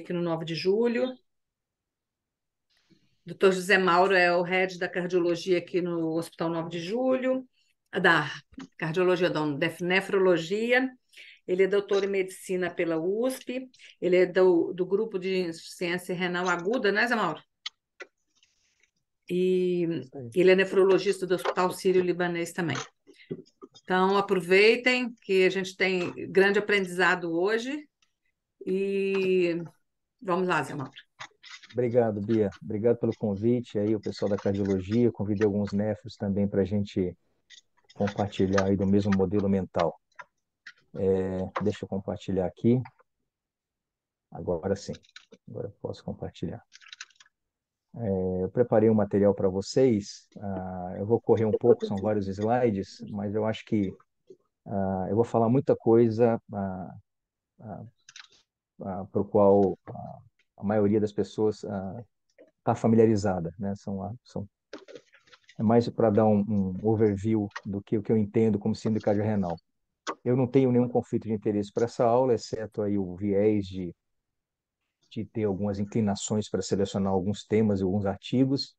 aqui no 9 de julho. Dr. José Mauro é o head da cardiologia aqui no Hospital 9 de Julho, da cardiologia, da nefrologia. Ele é doutor em medicina pela USP, ele é do, do grupo de insuficiência renal aguda, né, Zé Mauro? E ele é nefrologista do Hospital Sírio-Libanês também. Então, aproveitem que a gente tem grande aprendizado hoje e Vamos lá, Zé Mauro. Obrigado, Bia. Obrigado pelo convite aí, o pessoal da cardiologia. Convidei alguns nefros também para a gente compartilhar aí do mesmo modelo mental. É, deixa eu compartilhar aqui. Agora sim, agora eu posso compartilhar. É, eu preparei um material para vocês. Ah, eu vou correr um pouco, são vários slides, mas eu acho que ah, eu vou falar muita coisa ah, ah, para o qual ah, a maioria das pessoas está ah, familiarizada, né? São, são é mais para dar um, um, overview do que o que eu entendo como síndrome cardiorrenal. Eu não tenho nenhum conflito de interesse para essa aula, exceto aí o viés de, de ter algumas inclinações para selecionar alguns temas e alguns artigos,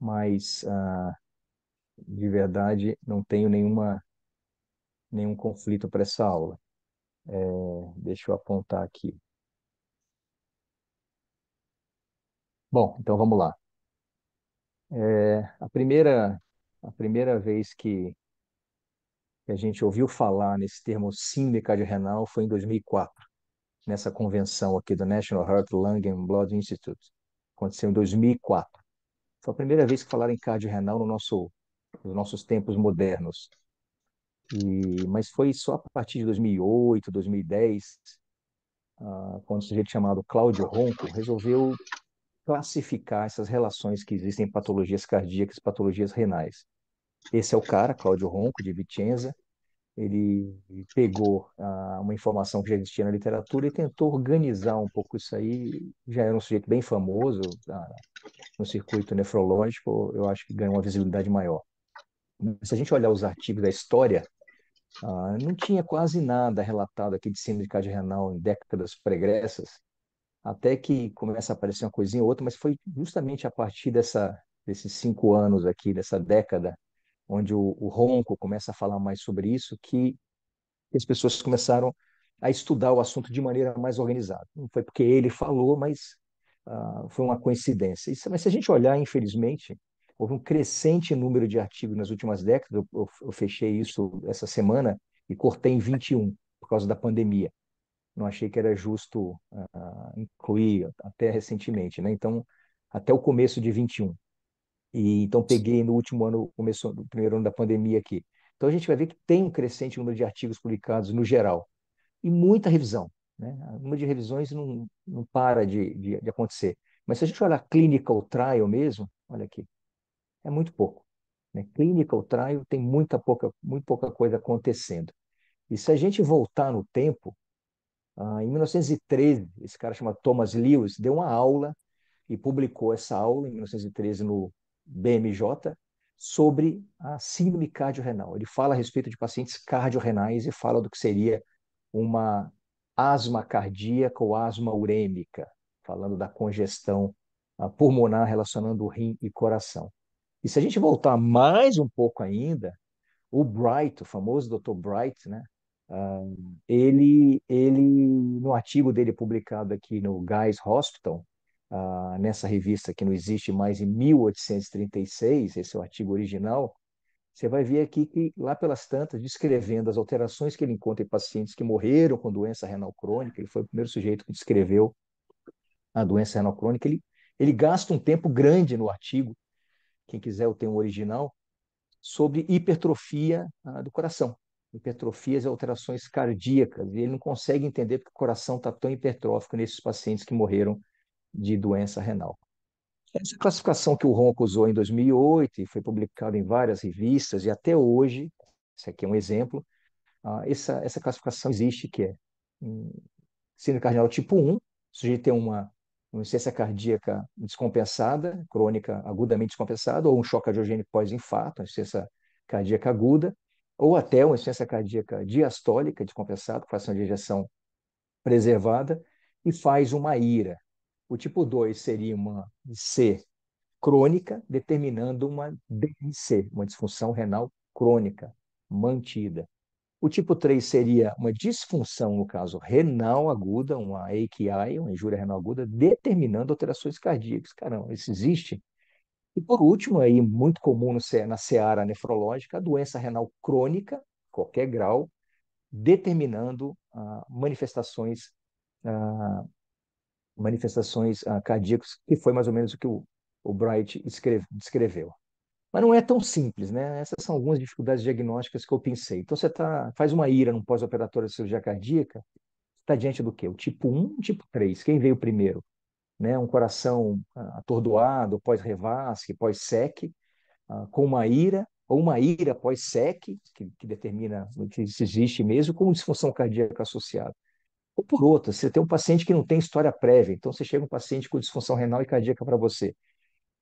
mas ah, de verdade não tenho nenhuma nenhum conflito para essa aula. É, deixa eu apontar aqui. Bom, então vamos lá. É, a primeira a primeira vez que, que a gente ouviu falar nesse termo síndrome renal foi em 2004, nessa convenção aqui do National Heart, Lung and Blood Institute. Aconteceu em 2004. Foi a primeira vez que falaram em cardiorrenal no nosso, nos nossos tempos modernos. E, mas foi só a partir de 2008, 2010, uh, quando um sujeito chamado Cláudio Ronco resolveu classificar essas relações que existem em patologias cardíacas e patologias renais. Esse é o cara, Cláudio Ronco, de Vicenza. Ele pegou uh, uma informação que já existia na literatura e tentou organizar um pouco isso aí. Já era um sujeito bem famoso uh, no circuito nefrológico, eu acho que ganhou uma visibilidade maior. Se a gente olhar os artigos da história ah, não tinha quase nada relatado aqui de síndrome cardiorrenal em décadas pregressas, até que começa a aparecer uma coisinha ou outra, mas foi justamente a partir dessa, desses cinco anos aqui, dessa década, onde o, o Ronco começa a falar mais sobre isso, que as pessoas começaram a estudar o assunto de maneira mais organizada. Não foi porque ele falou, mas ah, foi uma coincidência. Isso, mas se a gente olhar, infelizmente, houve um crescente número de artigos nas últimas décadas, eu, eu fechei isso essa semana e cortei em 21 por causa da pandemia. Não achei que era justo uh, incluir até recentemente, né? Então, até o começo de 21. E então peguei no último ano, começou no primeiro ano da pandemia aqui. Então a gente vai ver que tem um crescente número de artigos publicados no geral e muita revisão, né? O número de revisões não, não para de, de, de acontecer. Mas se a gente olhar clinical trial mesmo, olha aqui, é muito pouco. Né? Clinical trial tem muita pouca, muito pouca coisa acontecendo. E se a gente voltar no tempo, ah, em 1913, esse cara chama Thomas Lewis deu uma aula e publicou essa aula em 1913 no BMJ sobre a síndrome cardiorrenal. Ele fala a respeito de pacientes cardiorrenais e fala do que seria uma asma cardíaca ou asma urêmica, falando da congestão ah, pulmonar relacionando o rim e coração. E se a gente voltar mais um pouco ainda, o Bright, o famoso Dr. Bright, né? Ah, ele, ele, no artigo dele publicado aqui no Guy's Hospital, uh, nessa revista que não existe mais em 1836, esse é o artigo original, você vai ver aqui que, lá pelas tantas, descrevendo as alterações que ele encontra em pacientes que morreram com doença renal crônica, ele foi o primeiro sujeito que descreveu a doença renal crônica, ele, ele gasta um tempo grande no artigo quem quiser eu tenho o um original, sobre hipertrofia ah, do coração. Hipertrofias e alterações cardíacas. E ele não consegue entender porque o coração está tão hipertrófico nesses pacientes que morreram de doença renal. Essa é classificação que o Ronco usou em 2008 e foi publicada em várias revistas e até hoje, esse aqui é um exemplo, ah, essa, essa classificação existe que é hum, tipo um, síndrome cardinal tipo 1, o sujeito tem uma uma insuficiência cardíaca descompensada, crônica agudamente descompensada, ou um choque cardiogênico pós-infarto, insuficiência cardíaca aguda, ou até uma insuficiência cardíaca diastólica descompensada, com fração de ejeção preservada, e faz uma ira. O tipo 2 seria uma IC crônica, determinando uma DRC uma disfunção renal crônica mantida. O tipo 3 seria uma disfunção, no caso renal aguda, uma AQI, uma injúria renal aguda, determinando alterações cardíacas. Caramba, isso existe. E por último, aí, muito comum no, na seara nefrológica, a doença renal crônica, qualquer grau, determinando ah, manifestações, ah, manifestações ah, cardíacas, que foi mais ou menos o que o, o Bright escreve, descreveu. Mas não é tão simples, né? Essas são algumas dificuldades diagnósticas que eu pensei. Então, você tá, faz uma ira num pós-operatório de cirurgia cardíaca, está diante do quê? O tipo 1, tipo 3. Quem veio primeiro? Né? Um coração ah, atordoado, pós-revasque, pós-sec, ah, com uma ira, ou uma ira pós-sec, que, que determina que existe mesmo, com disfunção cardíaca associada. Ou por outra, você tem um paciente que não tem história prévia, então você chega um paciente com disfunção renal e cardíaca para você.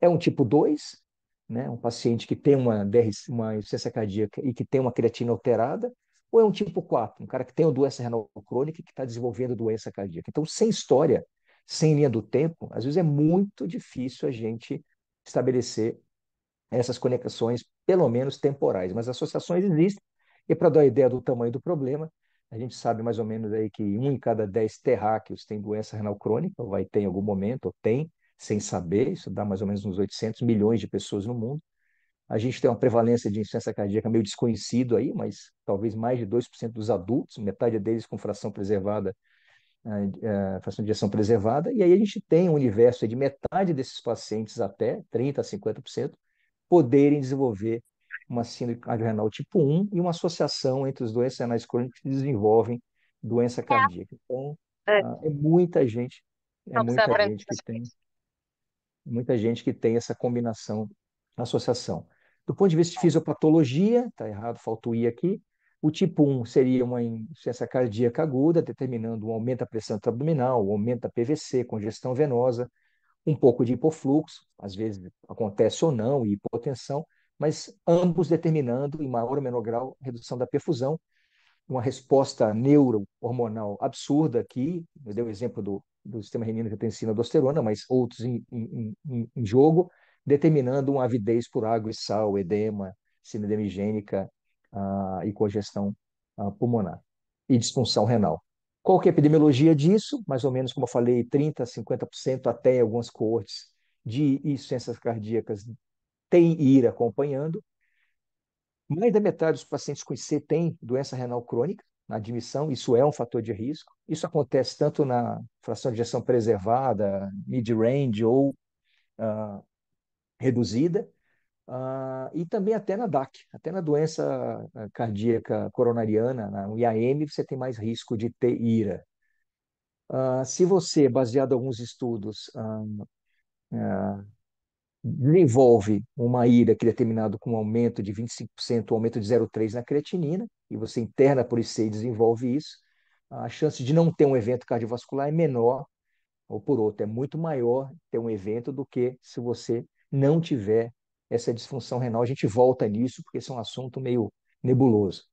É um tipo 2, né? Um paciente que tem uma, DR, uma insuficiência cardíaca e que tem uma creatina alterada, ou é um tipo 4, um cara que tem uma doença renal crônica e que está desenvolvendo doença cardíaca. Então, sem história, sem linha do tempo, às vezes é muito difícil a gente estabelecer essas conexões, pelo menos temporais. Mas associações existem, e para dar uma ideia do tamanho do problema, a gente sabe mais ou menos aí que um em cada dez terráqueos tem doença renal crônica, ou vai ter em algum momento, ou tem sem saber, isso dá mais ou menos uns 800 milhões de pessoas no mundo. A gente tem uma prevalência de insuficiência cardíaca meio desconhecido aí, mas talvez mais de 2% dos adultos, metade deles com fração preservada, ah, é, fração de injeção preservada, e aí a gente tem um universo de metade desses pacientes até 30 a 50% poderem desenvolver uma síndrome cardiorrenal tipo 1 e uma associação entre as doenças renais crônicas que desenvolvem doença é. cardíaca. Então, é, ah, é muita gente, é então, muita gente que tem muita gente que tem essa combinação, associação. Do ponto de vista de fisiopatologia, está errado, faltou I aqui. O tipo 1 seria uma insuficiência cardíaca aguda, determinando um aumento da pressão abdominal, um aumento da PVC, congestão venosa, um pouco de hipofluxo, às vezes acontece ou não, e hipotensão, mas ambos determinando, em maior ou menor grau, redução da perfusão, uma resposta neurohormonal absurda aqui, eu dei o exemplo do do sistema renino retensina dosterona, mas outros em, em, em, jogo, determinando uma avidez por água e sal, edema, sindrome uh, ah, e congestão uh, pulmonar e disfunção renal. Qual é a epidemiologia disso? Mais ou menos, como eu falei, 30%, 50% até em algumas coortes de insuficiências cardíacas tem IRA acompanhando. Mais da metade dos pacientes com IC tem doença renal crônica, na admissão, isso é um fator de risco. Isso acontece tanto na fração de injeção preservada, mid-range ou uh, reduzida, uh, e também até na DAC, até na doença ah, cardíaca coronariana, na IAM, você tem mais risco de ter IRA. Uh, se você, baseado em alguns estudos, desenvolve uma ira que é determinado com um aumento de 25%, um aumento de 0,3 na creatinina, e você interna por IC e desenvolve isso, a chance de não ter um evento cardiovascular é menor, ou por outro, é muito maior ter um evento do que se você não tiver essa disfunção renal. A gente volta nisso, porque esse é um assunto meio nebuloso.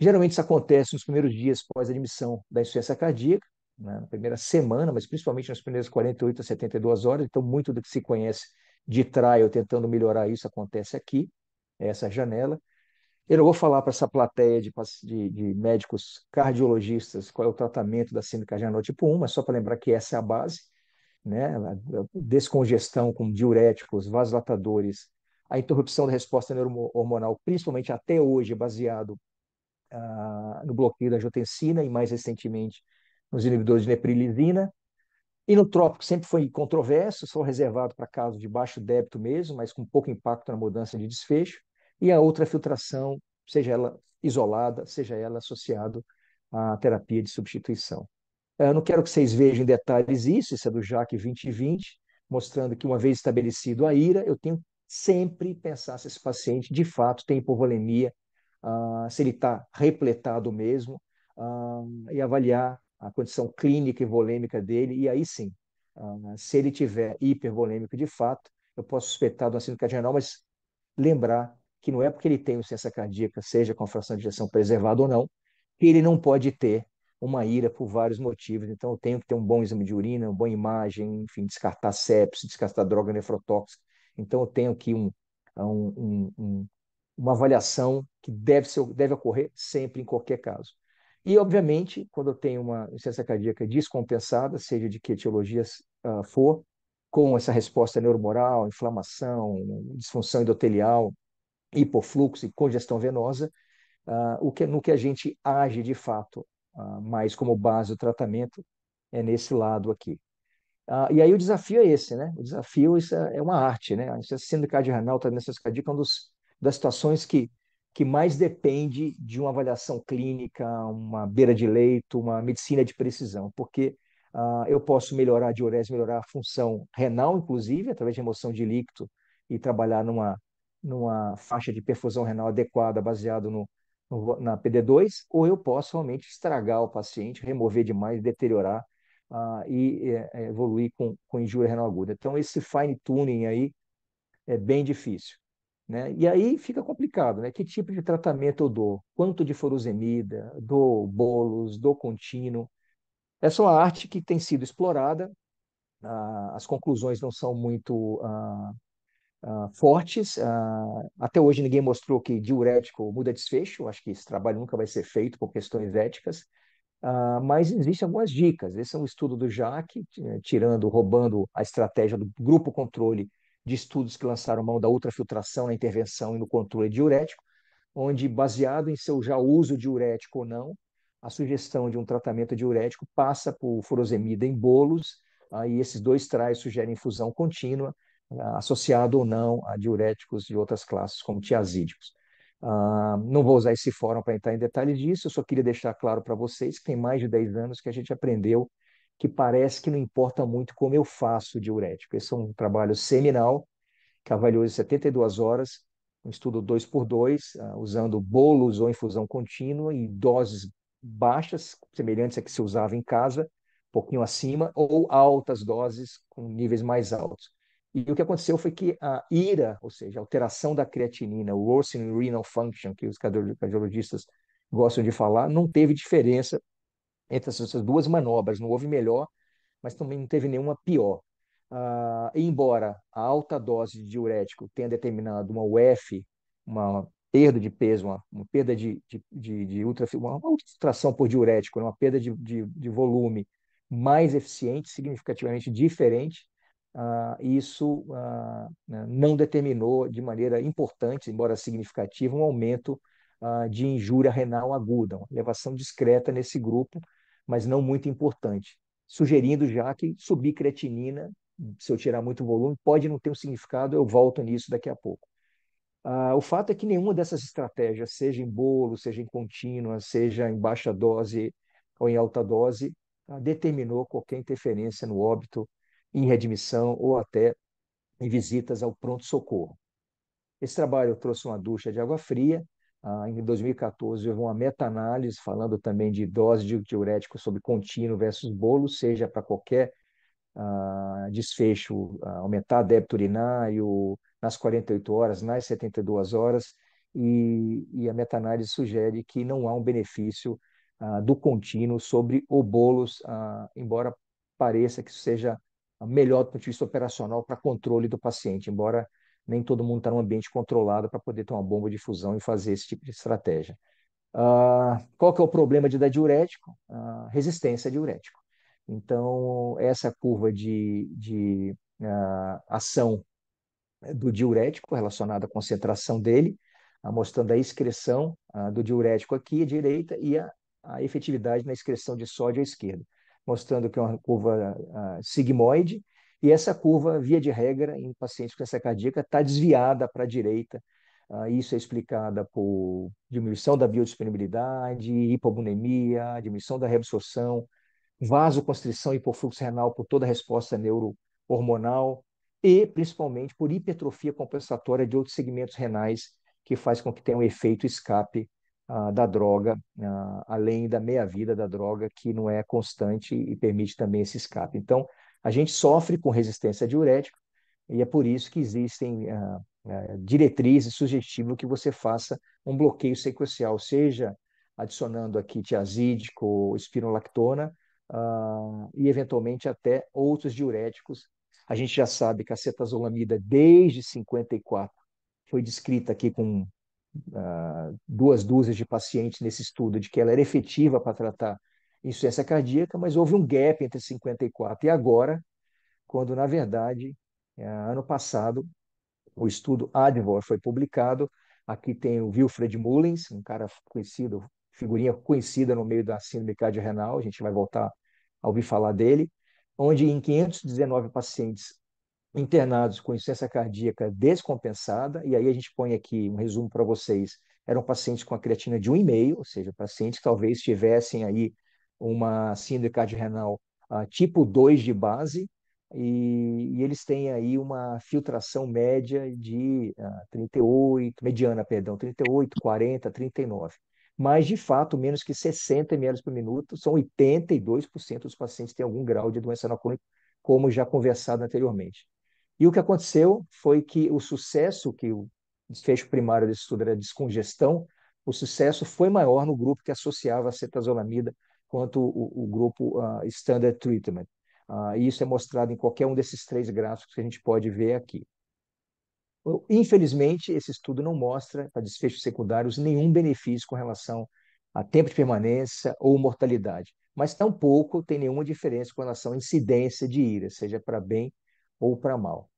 Geralmente isso acontece nos primeiros dias pós-admissão da insuficiência cardíaca, né, na primeira semana, mas principalmente nas primeiras 48 a 72 horas, então muito do que se conhece de trial tentando melhorar isso acontece aqui, essa janela. Eu não vou falar para essa plateia de, de, de, médicos cardiologistas qual é o tratamento da síndrome cardiac tipo 1, mas só para lembrar que essa é a base, né? Descongestão com diuréticos, vasodilatadores, a interrupção da resposta neurohormonal, principalmente até hoje, baseado ah, no bloqueio da angiotensina e mais recentemente nos inibidores de neprilisina. Inotrópico sempre foi controverso, só reservado para casos de baixo débito mesmo, mas com pouco impacto na mudança de desfecho e a outra filtração, seja ela isolada, seja ela associada à terapia de substituição. Eu não quero que vocês vejam em detalhes isso, isso é do JAC 2020, mostrando que uma vez estabelecido a ira, eu tenho sempre pensar se esse paciente de fato tem hipovolemia, uh, se ele está repletado mesmo, uh, e avaliar a condição clínica e volêmica dele, e aí sim, uh, se ele tiver hipervolêmico de fato, eu posso suspeitar do uma síndrome mas lembrar que não é porque ele tem insuficiência cardíaca, seja com a fração de ejeção preservada ou não, que ele não pode ter uma ira por vários motivos. Então, eu tenho que ter um bom exame de urina, uma boa imagem, enfim, descartar sepsis, descartar droga nefrotóxica. Então, eu tenho aqui um, um, um, uma avaliação que deve, ser, deve ocorrer sempre, em qualquer caso. E, obviamente, quando eu tenho uma insuficiência cardíaca descompensada, seja de que etiologia uh, for, com essa resposta neuromoral, inflamação, disfunção endotelial, hipofluxo e congestão venosa, uh, o que, no que a gente age de fato, uh, mais como base do tratamento, é nesse lado aqui. Uh, e aí o desafio é esse, né? O desafio isso é, é uma arte, né? A tá insuficiência cardiorrenal, transnecessidade tá cardíaca é uma das situações que, que mais depende de uma avaliação clínica, uma beira de leito, uma medicina de precisão, porque uh, eu posso melhorar a diurese, melhorar a função renal, inclusive, através de remoção de líquido e trabalhar numa numa faixa de perfusão renal adequada baseado no, no, na PD2, ou eu posso realmente estragar o paciente, remover demais, deteriorar ah, e é, evoluir com, com injúria renal aguda. Então, esse fine tuning aí é bem difícil. Né? E aí fica complicado, né? Que tipo de tratamento eu dou? Quanto de furosemida? Dou bolos? Dou contínuo? Essa é uma arte que tem sido explorada. Ah, as conclusões não são muito ah, uh, fortes. Uh, até hoje ninguém mostrou que diurético muda desfecho. Acho que esse trabalho nunca vai ser feito por questões éticas. Uh, mas existem algumas dicas. Esse é um estudo do Jacques, eh, tirando, roubando a estratégia do grupo controle de estudos que lançaram mão da ultrafiltração na intervenção e no controle diurético, onde, baseado em seu já uso diurético ou não, a sugestão de um tratamento diurético passa por furosemida em bolos, aí esses dois trais sugerem infusão contínua, associado ou não a diuréticos de outras classes, como tiazídicos. Ah, não vou usar esse fórum para entrar em detalhes disso, eu só queria deixar claro para vocês que tem mais de 10 anos que a gente aprendeu que parece que não importa muito como eu faço diurético. Esse é um trabalho seminal, que avaliou em 72 horas, um estudo 2 por 2 ah, usando bolos ou infusão contínua e doses baixas, semelhantes a que se usava em casa, um pouquinho acima, ou altas doses com níveis mais altos. E o que aconteceu foi que a IRA, ou seja, a alteração da creatinina, o worsening renal function, que os cardiologistas gostam de falar, não teve diferença entre essas duas manobras. Não houve melhor, mas também não teve nenhuma pior. Ah, embora a alta dose de diurético tenha determinado uma UF, uma perda de peso, uma, uma perda de, de, de, de ultra, uma ultração por diurético, né, uma perda de, de, de volume mais eficiente, significativamente diferente ah, isso ah, né, não determinou de maneira importante, embora significativa, um aumento ah, de injúria renal aguda, uma elevação discreta nesse grupo, mas não muito importante, sugerindo já que subir creatinina, se eu tirar muito volume, pode não ter um significado, eu volto nisso daqui a pouco. Ah, o fato é que nenhuma dessas estratégias, seja em bolo, seja em contínua, seja em baixa dose ou em alta dose, ah, determinou qualquer interferência no óbito em readmissão ou até em visitas ao pronto-socorro. Esse trabalho trouxe uma ducha de água fria. Ah, em 2014, houve uma meta-análise falando também de dose de diurético sobre contínuo versus bolo, seja para qualquer ah, desfecho, ah, aumentar débito urinário nas 48 horas, nas 72 horas, e, e a meta-análise sugere que não há um benefício ah, do contínuo sobre o bolos, ah, embora pareça que isso seja melhor do ponto de vista operacional para controle do paciente, embora nem todo mundo está num ambiente controlado para poder ter uma bomba de fusão e fazer esse tipo de estratégia. Uh, qual que é o problema de dar diurético? Uh, resistência a diurético. Então, essa curva de, de uh, ação do diurético relacionada à concentração dele, mostrando a excreção do diurético aqui à direita e a, a efetividade na excreção de sódio à esquerda mostrando que é uma curva ah, sigmoide, e essa curva, via de regra, em pacientes com doença cardíaca, está desviada para a direita. Ah, isso é explicada por diminuição da biodisponibilidade, hipobulimia, diminuição da reabsorção, vasoconstrição e hipofluxo renal por toda a resposta neurohormonal e, principalmente, por hipertrofia compensatória de outros segmentos renais, que faz com que tenha um efeito escape ah, da droga, ah, além da meia-vida da droga, que não é constante e permite também esse escape. Então, a gente sofre com resistência diurética e é por isso que existem ah, eh, diretrizes sugestivas que você faça um bloqueio sequencial, seja adicionando aqui tiazídico ou espirolactona, Uh, e eventualmente até outros diuréticos. A gente já sabe que a cetazolamida desde 54 foi descrita aqui com ah, duas dúzias de pacientes nesse estudo de que ela era efetiva para tratar insuficiência cardíaca, mas houve um gap entre 54 e agora, quando, na verdade, eh, ano passado, o estudo Advor foi publicado. Aqui tem o Wilfred Mullins, um cara conhecido, figurinha conhecida no meio da síndrome cardiorrenal, a gente vai voltar a ouvir falar dele, onde em 519 pacientes internados com insuficiência cardíaca descompensada, e aí a gente põe aqui um resumo para vocês, eram pacientes com a creatina de 1,5, ou seja, pacientes que talvez tivessem aí uma síndrome cardiorrenal uh, ah, tipo 2 de base, e, e, eles têm aí uma filtração média de uh, ah, 38, mediana, perdão, 38, 40, 39. Mas, de fato, menos que 60 ml por minuto, são 82% dos pacientes que têm algum grau de doença anacrônica, como já conversado anteriormente. E o que aconteceu foi que o sucesso, que o desfecho primário desse estudo era descongestão, o sucesso foi maior no grupo que associava a cetazolamida quanto o, o grupo uh, Standard Treatment. Uh, e isso é mostrado em qualquer um desses três gráficos que a gente pode ver aqui. Infelizmente, esse estudo não mostra para desfechos secundários nenhum benefício com relação a tempo de permanência ou mortalidade, mas tampouco tem nenhuma diferença com relação à incidência de ira, seja para bem ou para mal.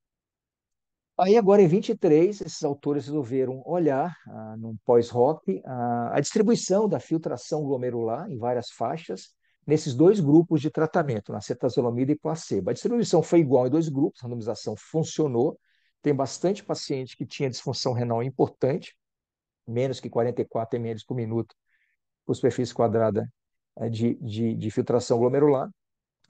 Aí agora em 23, esses autores resolveram olhar ah, num pós-rock a distribuição da filtração glomerular em várias faixas nesses dois grupos de tratamento, na cetazolamida e placebo. A distribuição foi igual em dois grupos, a randomização funcionou. Tem bastante paciente que tinha disfunção renal importante, menos que 44 ml por minuto por superfície quadrada eh, de, de, de filtração glomerular.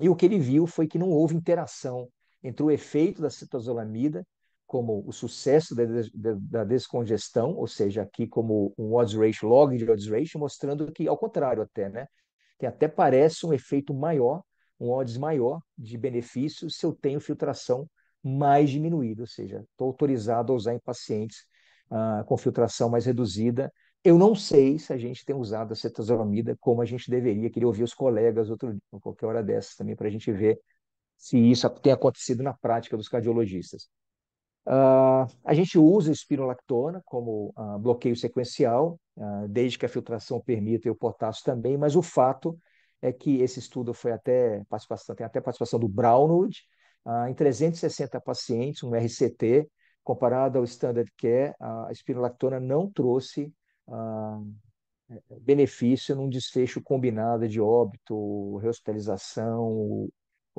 E o que ele viu foi que não houve interação entre o efeito da citozolamida, como o sucesso da, da descongestão, ou seja, aqui como um odds ratio, log de odds ratio, mostrando que, ao contrário até, né? Tem até parece um efeito maior, um odds maior de benefício se eu tenho filtração mais diminuída, ou seja, estou autorizado a usar em pacientes uh, com filtração mais reduzida. Eu não sei se a gente tem usado a cetazolamida como a gente deveria. Queria ouvir os colegas outro, qualquer hora dessas também para a gente ver se isso tem acontecido na prática dos cardiologistas. Uh, a gente usa espirolactona como uh, bloqueio sequencial, uh, desde que a filtração permita e o potássio também, mas o fato é que esse estudo foi até participação, tem até participação do Brownwood, em 360 pacientes, um RCT, comparado ao standard care, a espirolactona não trouxe é, é, benefício num desfecho combinado de óbito, rehospitalização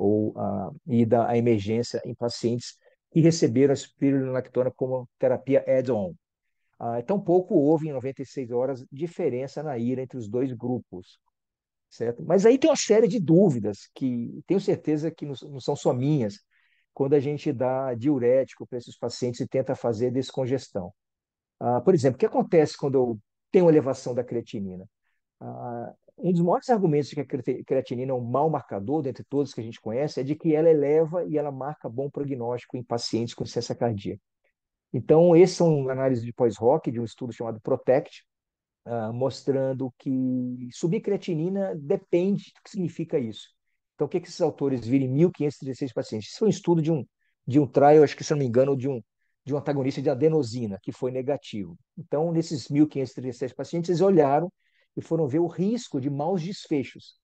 ou a ida à emergência em pacientes que receberam a espirulina como terapia add-on. Ah, tampouco houve, em 96 horas, diferença na ira entre os dois grupos. Certo? Mas aí tem uma série de dúvidas que tenho certeza que não são só minhas, quando a gente dá diurético para esses pacientes e tenta fazer descongestão. Ah, por exemplo, o que acontece quando eu tenho elevação da creatinina? Ah, um dos maiores argumentos de que a creatinina é um mau marcador, dentre todos que a gente conhece, é de que ela eleva e ela marca bom prognóstico em pacientes com insuficiência cardíaca. Então, esse é um análise de pós-rock, de um estudo chamado PROTECT, uh, mostrando que subir creatinina depende do que significa isso. Então, o que, que esses autores viram em 1.516 pacientes? Isso foi um estudo de um, de um trial, acho que se não me engano, de um, de um antagonista de adenosina, que foi negativo. Então, nesses 1.536 pacientes, eles olharam e foram ver o risco de maus desfechos.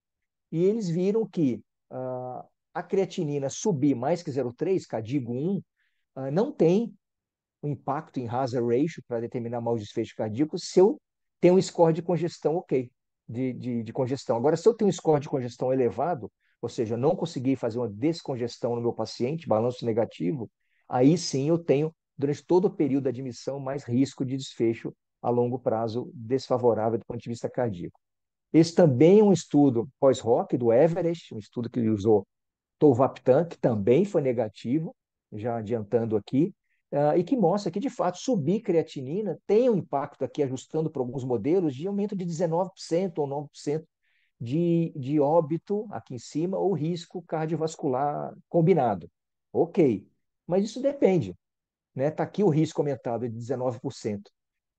E eles viram que uh, a creatinina subir mais que 0,3, cadigo 1, uh, não tem o um impacto em hazard ratio para determinar maus desfechos cardíacos se eu tenho um score de congestão ok, de, de, de congestão. Agora, se eu tenho um score de congestão elevado, ou seja, eu não consegui fazer uma descongestão no meu paciente, balanço negativo, aí sim eu tenho, durante todo o período da admissão, mais risco de desfecho a longo prazo desfavorável do ponto de vista cardíaco. Esse também é um estudo pós rock do Everest, um estudo que usou torvaptan que também foi negativo, já adiantando aqui, ah, e que mostra que, de fato, subir creatinina tem um impacto aqui, ajustando para alguns modelos, de aumento de 19% ou 9% de, de óbito aqui em cima ou risco cardiovascular combinado. Ok, mas isso depende. Está né? Tá aqui o risco aumentado de 19%.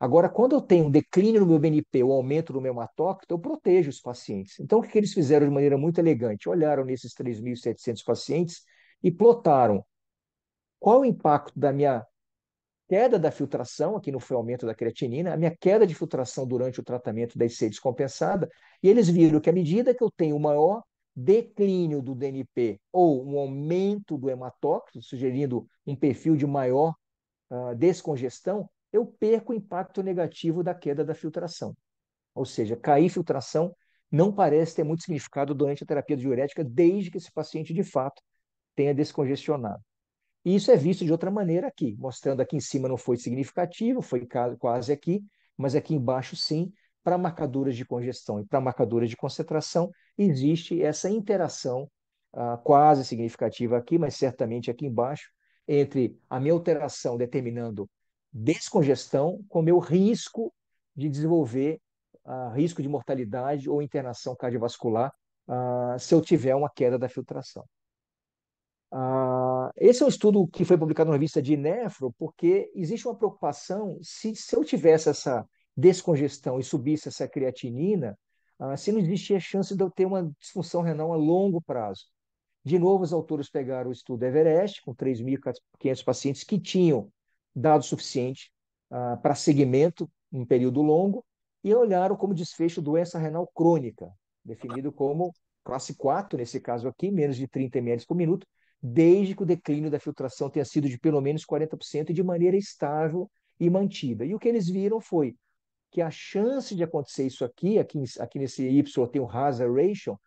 Agora, quando eu tenho um declínio no meu BNP, o um aumento do meu hematócrito, eu protejo os pacientes. Então, o que eles fizeram de maneira muito elegante? Olharam nesses 3.700 pacientes e plotaram qual o impacto da minha queda da filtração, aqui não foi aumento da creatinina, a minha queda de filtração durante o tratamento da IC descompensada, e eles viram que à medida que eu tenho maior declínio do DNP ou um aumento do hematócrito, sugerindo um perfil de maior uh, descongestão, eu perco o impacto negativo da queda da filtração. Ou seja, cair filtração não parece ter muito significado durante a terapia diurética, desde que esse paciente, de fato, tenha descongestionado. E isso é visto de outra maneira aqui, mostrando aqui em cima não foi significativo, foi quase aqui, mas aqui embaixo sim, para marcaduras de congestão e para marcaduras de concentração, existe essa interação ah, quase significativa aqui, mas certamente aqui embaixo, entre a minha alteração determinando descongestão com meu risco de desenvolver uh, risco de mortalidade ou internação cardiovascular uh, se eu tiver uma queda da filtração. Uh, esse é um estudo que foi publicado na revista de Nefro, porque existe uma preocupação se, se eu tivesse essa descongestão e subisse essa creatinina, se não existia chance de eu ter uma disfunção renal a longo prazo. De novo, os autores pegaram o estudo Everest, com 3.500 pacientes que tinham dados suficiente ah, para segmento em um período longo e olharam como desfecho doença renal crônica, definido como classe 4, nesse caso aqui, menos de 30 ml por minuto, desde que o declínio da filtração tenha sido de pelo menos 40% e de maneira estável e mantida. E o que eles viram foi que a chance de acontecer isso aqui, aqui, aqui nesse Y tem o hazard ratio,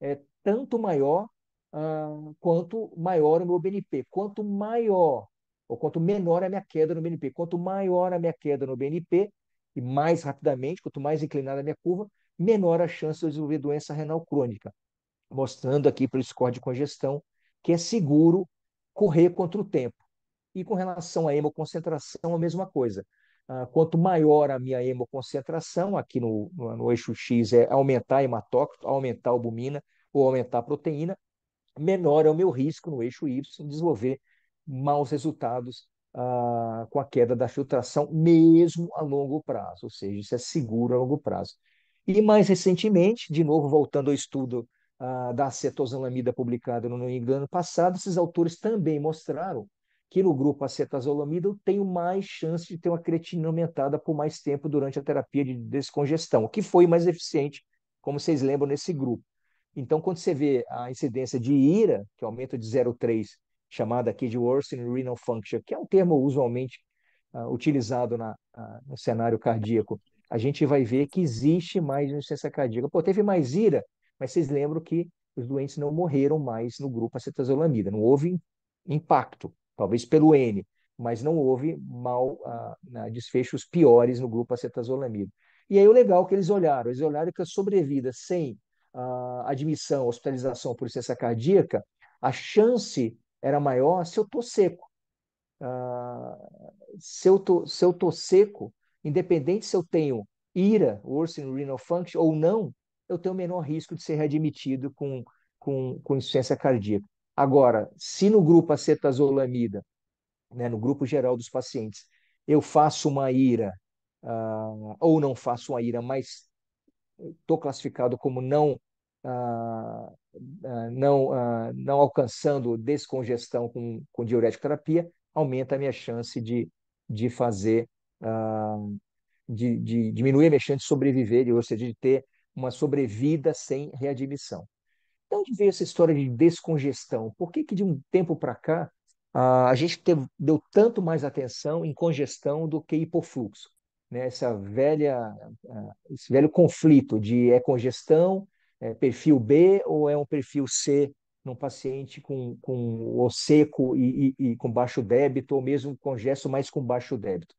é tanto maior uh, quanto maior o meu BNP. Quanto maior ou quanto menor é a minha queda no BNP. Quanto maior a minha queda no BNP, e mais rapidamente, quanto mais inclinada a minha curva, menor a chance de eu desenvolver doença renal crônica. Mostrando aqui para o score de congestão que é seguro correr contra o tempo. E com relação à hemoconcentração, a mesma coisa. Ah, quanto maior a minha hemoconcentração, aqui no, no, no eixo X é aumentar hematócrito, aumentar a albumina ou aumentar a proteína, menor é o meu risco no eixo Y de desenvolver maus resultados ah, com a queda da filtração, mesmo a longo prazo, ou seja, isso é seguro a longo prazo. E mais recentemente, de novo voltando ao estudo ah, da acetazolamida publicado no New England ano passado, esses autores também mostraram que no grupo acetazolamida eu tenho mais chance de ter uma creatina aumentada por mais tempo durante a terapia de descongestão, o que foi mais eficiente, como vocês lembram, nesse grupo. Então, quando você vê a incidência de IRA, que aumenta de 0,3 chamada aqui de worsening renal function, que é um termo usualmente uh, utilizado na, uh, no cenário cardíaco, a gente vai ver que existe mais insuficiência cardíaca. Pô, teve mais ira, mas vocês lembram que os doentes não morreram mais no grupo acetazolamida, não houve impacto, talvez pelo N, mas não houve mal uh, desfechos piores no grupo acetazolamida. E aí o legal que eles olharam, eles olharam que a sobrevida sem uh, admissão, hospitalização por insuficiência cardíaca, a chance era maior, se eu estou seco, uh, se, eu tô, se eu tô seco, independente se eu tenho ira, worsening renal function, ou não, eu tenho menor risco de ser readmitido com, com, com insuficiência cardíaca. Agora, se no grupo acetazolamida, né, no grupo geral dos pacientes, eu faço uma ira uh, ou não faço uma ira, mas estou classificado como não uh, ah, não, ah, não alcançando descongestão com, com diurético terapia, aumenta a minha chance de, de fazer, ah, de, de diminuir a minha chance de sobreviver, ou seja, de ter uma sobrevida sem readmissão. Então, de onde veio essa história de descongestão? Por que, que de um tempo para cá a gente teve, deu tanto mais atenção em congestão do que hipofluxo? Né? Essa velha, esse velho conflito de é congestão é, perfil B ou é um perfil C num paciente com, com o seco e, e, e, com baixo débito, ou mesmo com gesso, mais com baixo débito.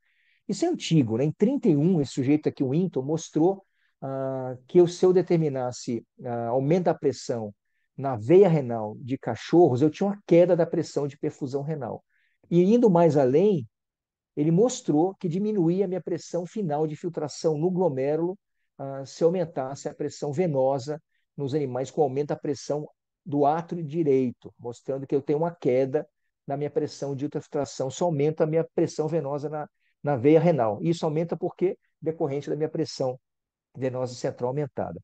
Isso é antigo, né? Em 31, esse sujeito aqui, o Winton, mostrou ah, que se eu determinasse ah, aumento da pressão na veia renal de cachorros, eu tinha uma queda da pressão de perfusão renal. E indo mais além, ele mostrou que diminuía a minha pressão final de filtração no glomérulo ah, se aumentasse a pressão venosa nos animais com aumento da pressão do átrio direito, mostrando que eu tenho uma queda na minha pressão de ultrafiltração, isso aumenta a minha pressão venosa na, na veia renal. Isso aumenta porque decorrente da minha pressão venosa central aumentada.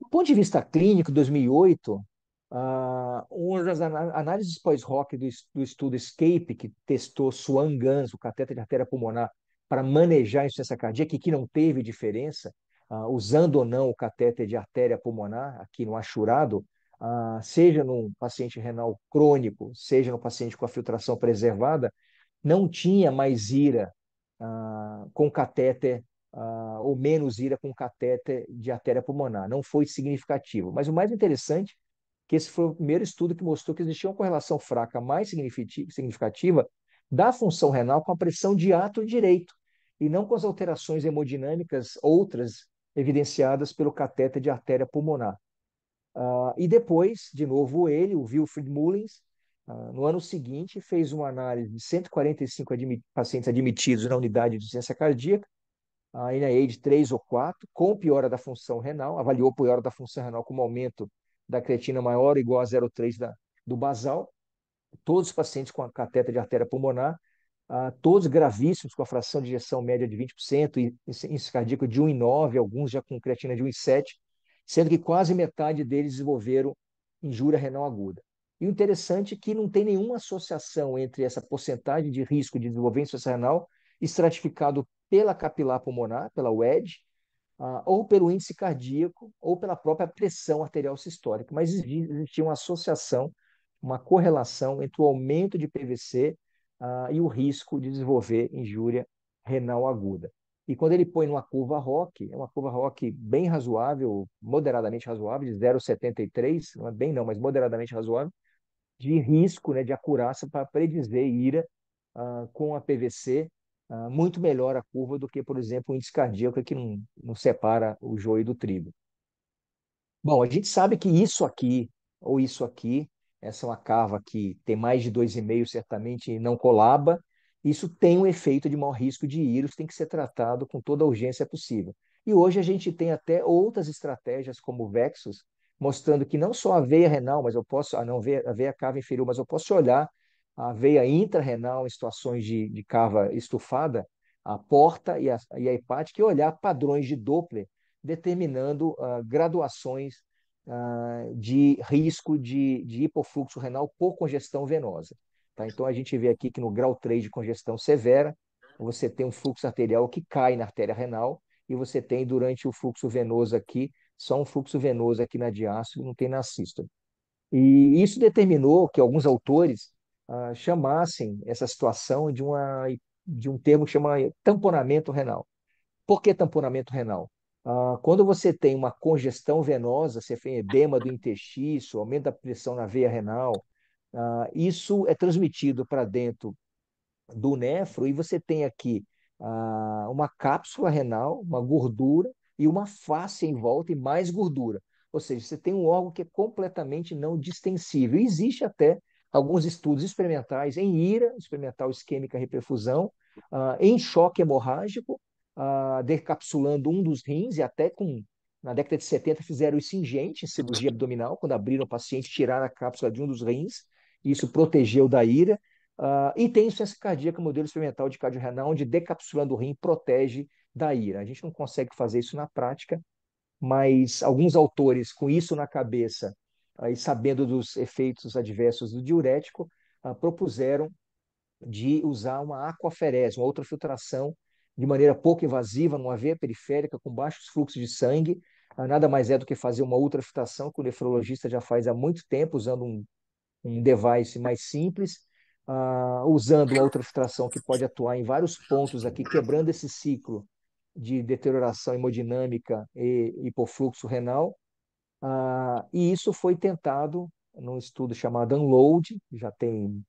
Do ponto de vista clínico, 2008, uh, ah, uma das análises pós-rock do, do, estudo SCAPE, que testou Swan ganz o cateter de artéria pulmonar, para manejar a insuficiência cardíaca, e que não teve diferença, ah, usando ou não o catéter de artéria pulmonar, aqui no achurado, ah, seja num paciente renal crônico, seja no paciente com a filtração preservada, não tinha mais ira ah, com catéter, ou menos ira com catéter de artéria pulmonar. Não foi significativo. Mas o mais interessante que esse foi o primeiro estudo que mostrou que existia uma correlação fraca mais significativa da função renal com a pressão de ato direito, e não com as alterações hemodinâmicas outras evidenciadas pelo cateter de artéria pulmonar. Uh, e depois, de novo ele, o Wilfried Mullins, uh, no ano seguinte, fez uma análise de 145 admi pacientes admitidos na unidade de ciência cardíaca, uh, NIH 3 ou 4, com piora da função renal, avaliou piora da função renal com um aumento da creatina maior ou igual a 0,3 da, do basal, todos os pacientes com a cateta de artéria pulmonar, todos gravíssimos, com a fração de injeção média de 20%, e índice cardíaco de 1,9, alguns já com creatina de 1,7, sendo que quase metade deles desenvolveram injúria renal aguda. E o interessante é que não tem nenhuma associação entre essa porcentagem de risco de desenvolver insuficiência renal estratificado pela capilar pulmonar, pela WED, ah, ou pelo índice cardíaco, ou pela própria pressão arterial sistólica. Mas existia uma associação, uma correlação entre o aumento de PVC ah, e o risco de desenvolver injúria renal aguda. E quando ele põe numa curva ROC, é uma curva ROC bem razoável, moderadamente razoável, de 0,73, não é bem não, mas moderadamente razoável, de risco né, de acurácia para predizer ira ah, com a PVC, ah, muito melhor a curva do que, por exemplo, o índice cardíaco que não, não separa o joio do trigo. Bom, a gente sabe que isso aqui ou isso aqui essa é uma cava que tem mais de 2,5 certamente e não colaba. Isso tem um efeito de maior risco de íris, tem que ser tratado com toda a urgência possível. E hoje a gente tem até outras estratégias como o Vexus, mostrando que não só a veia renal, mas eu posso, ah, não, veia, a veia cava inferior, mas eu posso olhar a veia intrarenal em situações de, de cava estufada, a porta e a, e a hepática, e olhar padrões de Doppler, determinando ah, graduações uh, de risco de, de hipofluxo renal por congestão venosa. Tá? Então, a gente vê aqui que no grau 3 de congestão severa, você tem um fluxo arterial que cai na artéria renal e você tem durante o fluxo venoso aqui, só um fluxo venoso aqui na diástole, não tem na sístole. E isso determinou que alguns autores ah, chamassem essa situação de, uma, de um termo que chama tamponamento renal. Por que tamponamento renal? Ah, quando você tem uma congestão venosa, você tem edema do intestino, aumenta a pressão na veia renal, ah, isso é transmitido para dentro do nefro e você tem aqui ah, uma cápsula renal, uma gordura e uma face em volta e mais gordura. Ou seja, você tem um órgão que é completamente não distensível. existe até alguns estudos experimentais em IRA, experimental isquêmica reperfusão, em choque hemorrágico, uh, decapsulando um dos rins e até com na década de 70 fizeram isso em gente, em cirurgia abdominal, quando abriram o paciente, tiraram a cápsula de um dos rins, isso protegeu da ira. Uh, e tem insuficiência cardíaca, modelo experimental de cardiorrenal, onde decapsulando o rim protege da ira. A gente não consegue fazer isso na prática, mas alguns autores, com isso na cabeça e sabendo dos efeitos adversos do diurético, uh, propuseram de usar uma aquaferese, uma outra filtração de maneira pouco invasiva, numa veia periférica, com baixos fluxos de sangue. Ah, nada mais é do que fazer uma ultrafitação, que o nefrologista já faz há muito tempo, usando um, um device mais simples, uh, usando uma ultrafiltração que pode atuar em vários pontos aqui, quebrando esse ciclo de deterioração hemodinâmica e hipofluxo renal. Uh, e isso foi tentado num estudo chamado Unload, já tem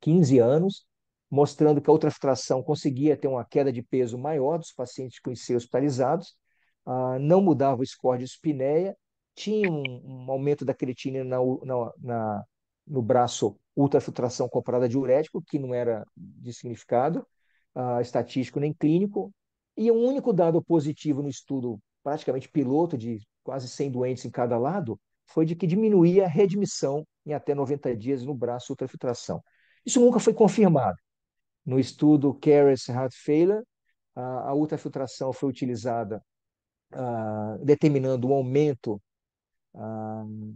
15 anos, mostrando que a ultrafiltração conseguia ter uma queda de peso maior dos pacientes com IC hospitalizados, ah, não mudava o score de espinéia, tinha um, um aumento da creatina na, na, na, no braço ultrafiltração comparada a diurético, que não era de significado ah, estatístico nem clínico, e um único dado positivo no estudo, praticamente piloto, de quase 100 doentes em cada lado, foi de que diminuía a readmissão em até 90 dias no braço ultrafiltração. Isso nunca foi confirmado. No estudo keres Heart a, a ultrafiltração foi utilizada uh, determinando o um aumento uh,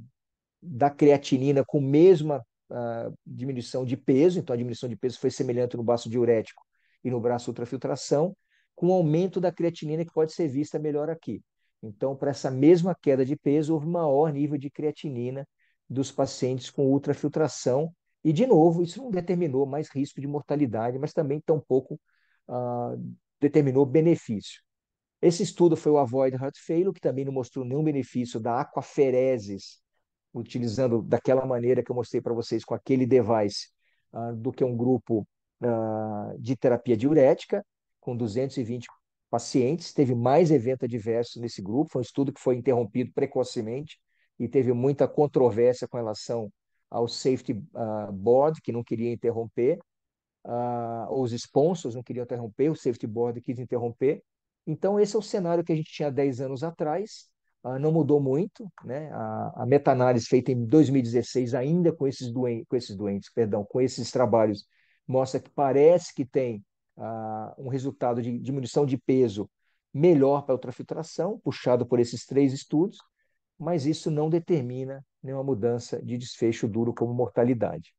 da creatinina com mesma uh, diminuição de peso, então a diminuição de peso foi semelhante no braço diurético e no braço ultrafiltração, com o aumento da creatinina que pode ser vista melhor aqui. Então, para essa mesma queda de peso, houve maior nível de creatinina dos pacientes com ultrafiltração, e, de novo, isso não determinou mais risco de mortalidade, mas também tampouco ah, determinou benefício. Esse estudo foi o Avoid Heart Failure, que também não mostrou nenhum benefício da aquaferesis utilizando daquela maneira que eu mostrei para vocês com aquele device, ah, do que um grupo ah, de terapia diurética, com 220 pacientes. Teve mais evento adverso nesse grupo. Foi um estudo que foi interrompido precocemente e teve muita controvérsia com relação ao safety uh, board, que não queria interromper, uh, os sponsors não queriam interromper, o safety board quis interromper. Então, esse é o cenário que a gente tinha 10 anos atrás, uh, não mudou muito. Né? A, a meta-análise feita em 2016, ainda com esses, com esses doentes, perdão, com esses trabalhos, mostra que parece que tem um resultado de diminuição de peso melhor para ultrafiltração, puxado por esses três estudos, mas isso não determina nenhuma mudança de desfecho duro como mortalidade.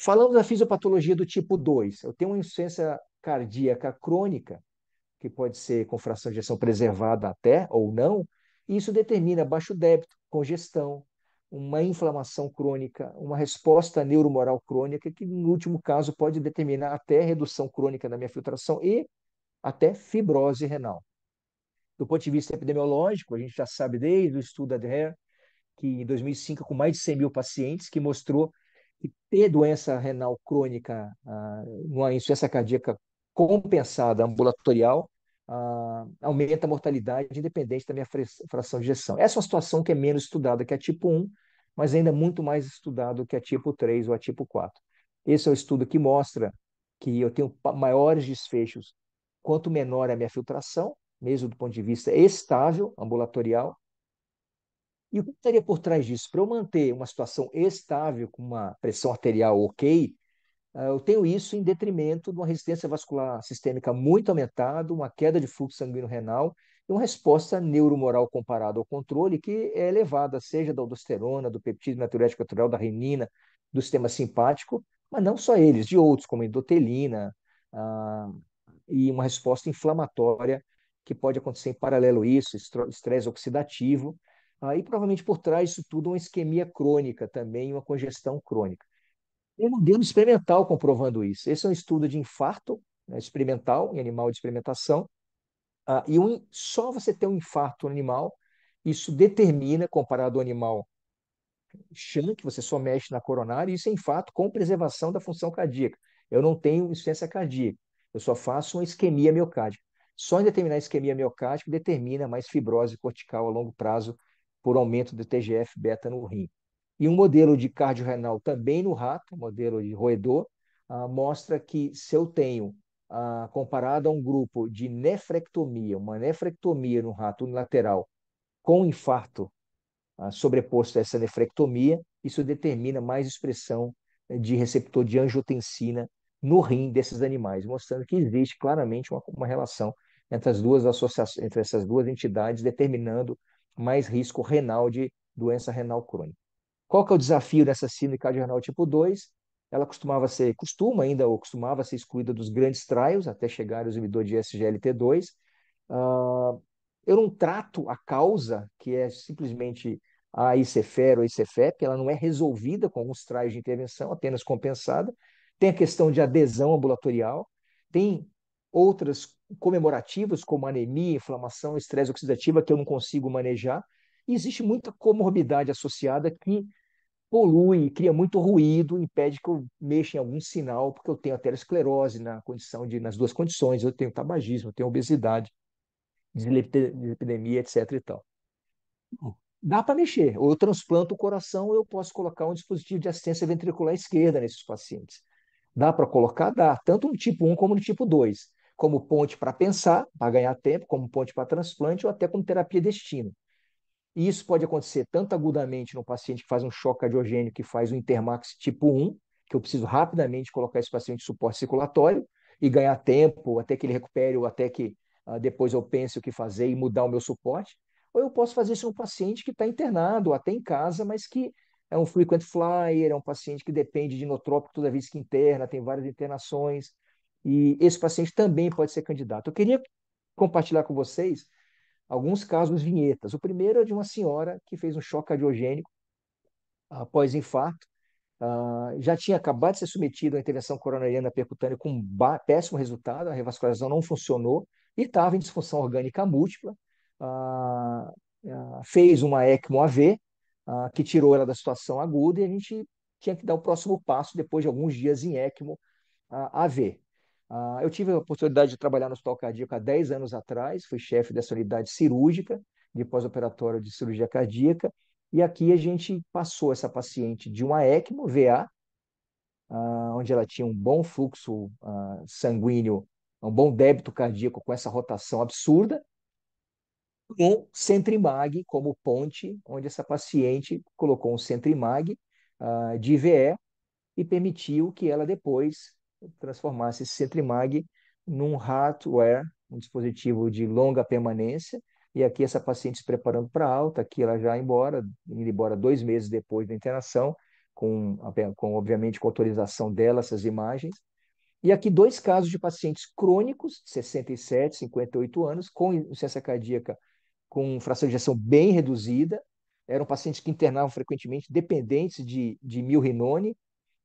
Falando da fisiopatologia do tipo 2. Eu tenho uma insuficiência cardíaca crônica, que pode ser com fração de ejeção preservada até ou não, e isso determina baixo débito, congestão, uma inflamação crônica, uma resposta neuromoral crônica, que no último caso pode determinar até redução crônica da minha filtração e até fibrose renal. Do ponto de vista epidemiológico, a gente já sabe desde o estudo ADRE, que em 2005, com mais de 100 mil pacientes, que mostrou que ter doença renal crônica, ah, uma insuficiência cardíaca compensada ambulatorial, ah, aumenta a mortalidade independente da minha fração de gestão. Essa é uma situação que é menos estudada que a tipo 1, mas ainda é muito mais estudado que a tipo 3 ou a tipo 4. Esse é o estudo que mostra que eu tenho maiores desfechos quanto menor é a minha filtração, mesmo do ponto de vista estável, ambulatorial. E o que estaria por trás disso? Para eu manter uma situação estável, com uma pressão arterial ok, ah, eu tenho isso em detrimento de uma resistência vascular sistêmica muito aumentada, uma queda de fluxo sanguíneo renal e uma resposta neuromoral comparada ao controle, que é elevada, seja da aldosterona, do peptídeo natriurético natural, da renina, do sistema simpático, mas não só eles, de outros, como endotelina, ah, e uma resposta inflamatória que pode acontecer em paralelo a isso, estresse oxidativo, aí provavelmente por trás disso tudo uma isquemia crônica também, uma congestão crônica. Tem modelo experimental comprovando isso. Esse é um estudo de infarto né, experimental, em animal de experimentação, ah, e um, só você ter um infarto no animal, isso determina, comparado ao animal chã, que você só mexe na coronária, isso é infarto com preservação da função cardíaca. Eu não tenho insuficiência cardíaca, eu só faço uma isquemia miocárdica. Só em determinar isquemia miocárdica determina mais fibrose cortical a longo prazo por aumento do TGF-beta no rim. E um modelo de cardiorrenal também no rato, modelo de roedor, ah, mostra que se eu tenho, ah, comparado a um grupo de nefrectomia, uma nefrectomia no rato unilateral com infarto ah, sobreposto a essa nefrectomia, isso determina mais expressão de receptor de angiotensina no rim desses animais, mostrando que existe claramente uma, uma relação entre, as duas associações, entre essas duas entidades, determinando mais risco renal de doença renal crônica. Qual que é o desafio dessa síndrome cardiorrenal tipo 2? Ela costumava ser, costuma ainda, ou costumava ser excluída dos grandes trials, até chegar ao inibidor de SGLT2. Uh, ah, eu não trato a causa, que é simplesmente a ICFER ou ICFEP, ela não é resolvida com alguns trials de intervenção, apenas compensada. Tem a questão de adesão ambulatorial, tem outras comemorativas, como anemia, inflamação, estresse oxidativa, que eu não consigo manejar. E existe muita comorbidade associada que polui, cria muito ruído, impede que eu mexa em algum sinal, porque eu tenho aterosclerose na condição de, nas duas condições, eu tenho tabagismo, eu tenho obesidade, dislipidemia, etc. E tal. Dá para mexer. Ou eu transplanto o coração, eu posso colocar um dispositivo de assistência ventricular esquerda nesses pacientes. Dá para colocar? Dá, tanto no tipo 1 como no tipo 2 como ponte para pensar, para ganhar tempo, como ponte para transplante ou até como terapia destino. E isso pode acontecer tanto agudamente no paciente que faz um choque cardiogênico que faz um Intermax tipo 1, que eu preciso rapidamente colocar esse paciente em suporte circulatório e ganhar tempo até que ele recupere ou até que uh, depois eu pense o que fazer e mudar o meu suporte. Ou eu posso fazer isso em um paciente que está internado, ou até em casa, mas que é um frequent flyer, é um paciente que depende de inotrópico toda vez que interna, tem várias internações, e esse paciente também pode ser candidato. Eu queria compartilhar com vocês alguns casos vinhetas. O primeiro é de uma senhora que fez um choque cardiogênico após infarto, ah, já tinha acabado de ser submetida a intervenção coronariana percutânea com péssimo resultado, a revascularização não funcionou e estava em disfunção orgânica múltipla. Ah, ah, fez uma ECMO AV, que tirou ela da situação aguda e a gente tinha que dar o próximo passo depois de alguns dias em ECMO AV. Ah, eu tive a oportunidade de trabalhar no Hospital Cardíaco há 10 anos atrás, fui chefe dessa unidade cirúrgica, de pós-operatório de cirurgia cardíaca, e aqui a gente passou essa paciente de uma ECMO, VA, ah, onde ela tinha um bom fluxo ah, sanguíneo, um bom débito cardíaco com essa rotação absurda, com Centrimag como ponte, onde essa paciente colocou um Centrimag ah, de IVE e permitiu que ela depois transformasse esse CentriMag num hardware, um dispositivo de longa permanência, e aqui essa paciente se preparando para alta, aqui ela já embora, indo embora dois meses depois da internação, com, com obviamente com autorização dela essas imagens. E aqui dois casos de pacientes crônicos, 67, 58 anos, com insuficiência cardíaca com fração de ejeção bem reduzida, eram pacientes que internavam frequentemente, dependentes de, de milrinone,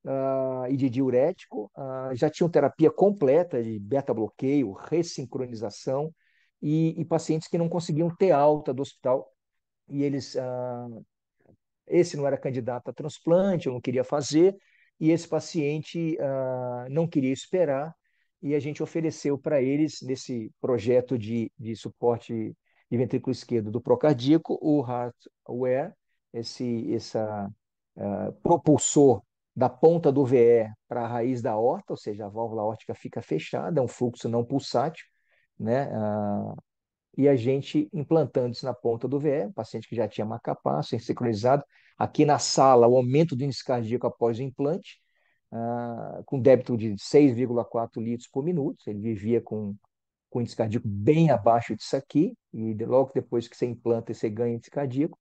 uh, e de diurético, uh, já tinham terapia completa de beta-bloqueio, ressincronização, e, e, pacientes que não conseguiam ter alta do hospital, e eles. Uh, esse não era candidato a transplante, eu não queria fazer, e esse paciente não queria esperar, e a gente ofereceu para eles, nesse projeto de, de suporte de ventrículo esquerdo do procardíaco, o HeartWare, esse essa, uh, propulsor da ponta do VE para a raiz da horta, ou seja, a válvula órtica fica fechada, é um fluxo não pulsátil, né? Ah, e a gente implantando isso na ponta do VE, um paciente que já tinha macapá, sem sincronizado, aqui na sala, o aumento do índice cardíaco após o implante, ah, com débito de 6,4 litros por minuto, ele vivia com, com índice cardíaco bem abaixo disso aqui, e logo depois que você implanta, você ganha índice cardíaco,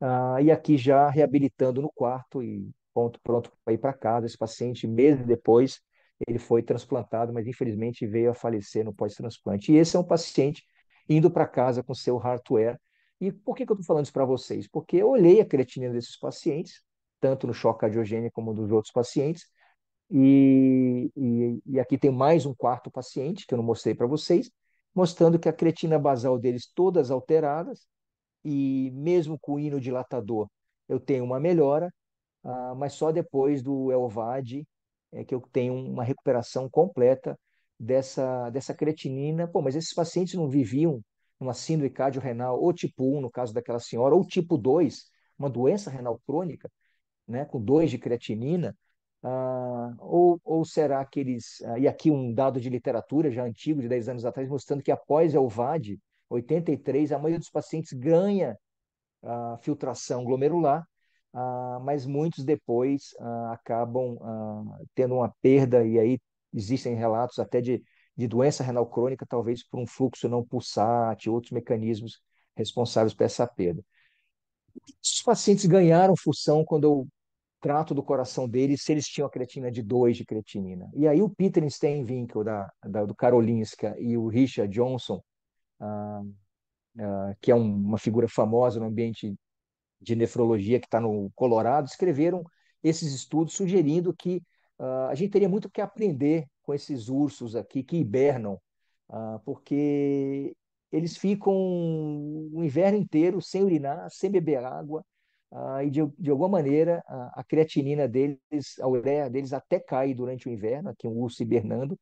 ah, e aqui já reabilitando no quarto e ponto pronto para ir para casa. Esse paciente, meses depois, ele foi transplantado, mas infelizmente veio a falecer no pós-transplante. E esse é um paciente indo para casa com seu hardware. E por que, que eu estou falando isso para vocês? Porque eu olhei a creatinina desses pacientes, tanto no choque cardiogênico como dos outros pacientes, e, e, e aqui tem mais um quarto paciente que eu não mostrei para vocês, mostrando que a creatina basal deles todas alteradas, e mesmo com o hino dilatador eu tenho uma melhora, ah, mas só depois do Elvad é que eu tenho uma recuperação completa dessa, dessa creatinina. Pô, mas esses pacientes não viviam uma síndrome cardiorrenal ou tipo 1, no caso daquela senhora, ou tipo 2, uma doença renal crônica, né, com 2 de creatinina, ah, ou, ou será que eles. Ah, e aqui um dado de literatura já antigo, de 10 anos atrás, mostrando que após Elvad, 83, a maioria dos pacientes ganha a filtração glomerular ah, mas muitos depois ah, acabam ah, tendo uma perda, e aí existem relatos até de, de doença renal crônica, talvez por um fluxo não pulsante, outros mecanismos responsáveis por essa perda. Os pacientes ganharam função quando eu trato do coração deles se eles tinham a creatina de 2 de creatinina. E aí o Peter Steinwinkel, da, da, do Karolinska, e o Richard Johnson, que é um, uma figura famosa no ambiente de nefrologia que está no Colorado, escreveram esses estudos sugerindo que uh, a gente teria muito que aprender com esses ursos aqui que hibernam, uh, porque eles ficam o inverno inteiro sem urinar, sem beber água, uh, e de, de, alguma maneira a, a creatinina deles, a ureia deles até cai durante o inverno, aqui um urso hibernando.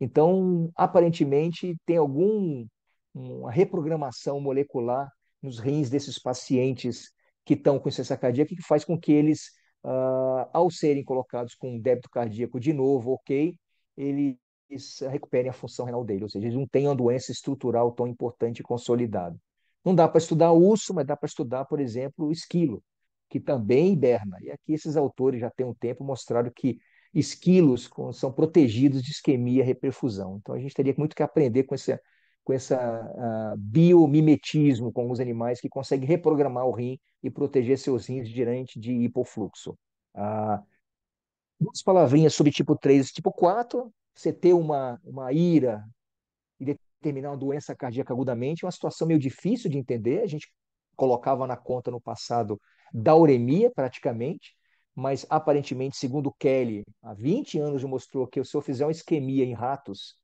Então, aparentemente, tem algum uma reprogramação molecular nos rins desses pacientes que estão com insuficiência cardíaca, que faz com que eles, uh, ao serem colocados com débito cardíaco de novo, ok, eles recuperem a função renal dele, ou seja, eles não têm uma doença estrutural tão importante e consolidada. Não dá para estudar urso, mas dá para estudar, por exemplo, o esquilo, que também hiberna. E aqui esses autores já têm um tempo mostrado que esquilos são protegidos de isquemia reperfusão. Então a gente teria muito que aprender com esse com esse biomimetismo com os animais que consegue reprogramar o rim e proteger seus rins diante de hipofluxo. Ah, duas palavrinhas sobre tipo 3 e tipo 4, você ter uma, uma ira e determinar uma doença cardíaca agudamente é uma situação meio difícil de entender. A gente colocava na conta no passado da uremia praticamente, mas aparentemente, segundo Kelly, há 20 anos mostrou que se eu fizer uma isquemia em ratos,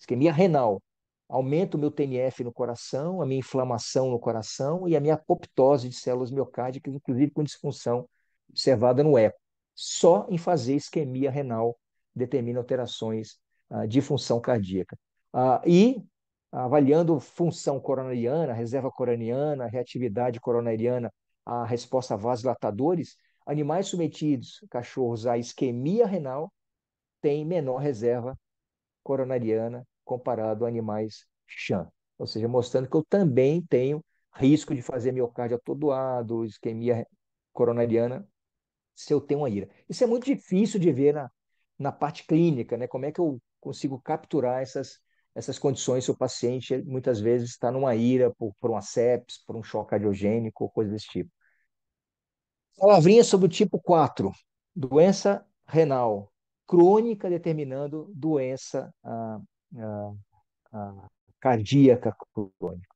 isquemia renal, aumenta o meu TNF no coração, a minha inflamação no coração e a minha apoptose de células miocárdicas, inclusive com disfunção observada no eco. Só em fazer isquemia renal determina alterações ah, de função cardíaca. Ah, e avaliando função coronariana, reserva coronariana, reatividade coronariana, a resposta a vasodilatadores, animais submetidos, cachorros, a isquemia renal, têm menor reserva coronariana comparado a animais chã. Ou seja, mostrando que eu também tenho risco de fazer miocárdio atordoado, isquemia coronariana, se eu tenho uma ira. Isso é muito difícil de ver na, na parte clínica, né? Como é que eu consigo capturar essas, essas condições se o paciente muitas vezes está numa ira por, por uma sepsis, por um choque cardiogênico ou coisa desse tipo. Palavrinha sobre o tipo 4, doença renal crônica determinando doença ah, uh, cardíaca crônica.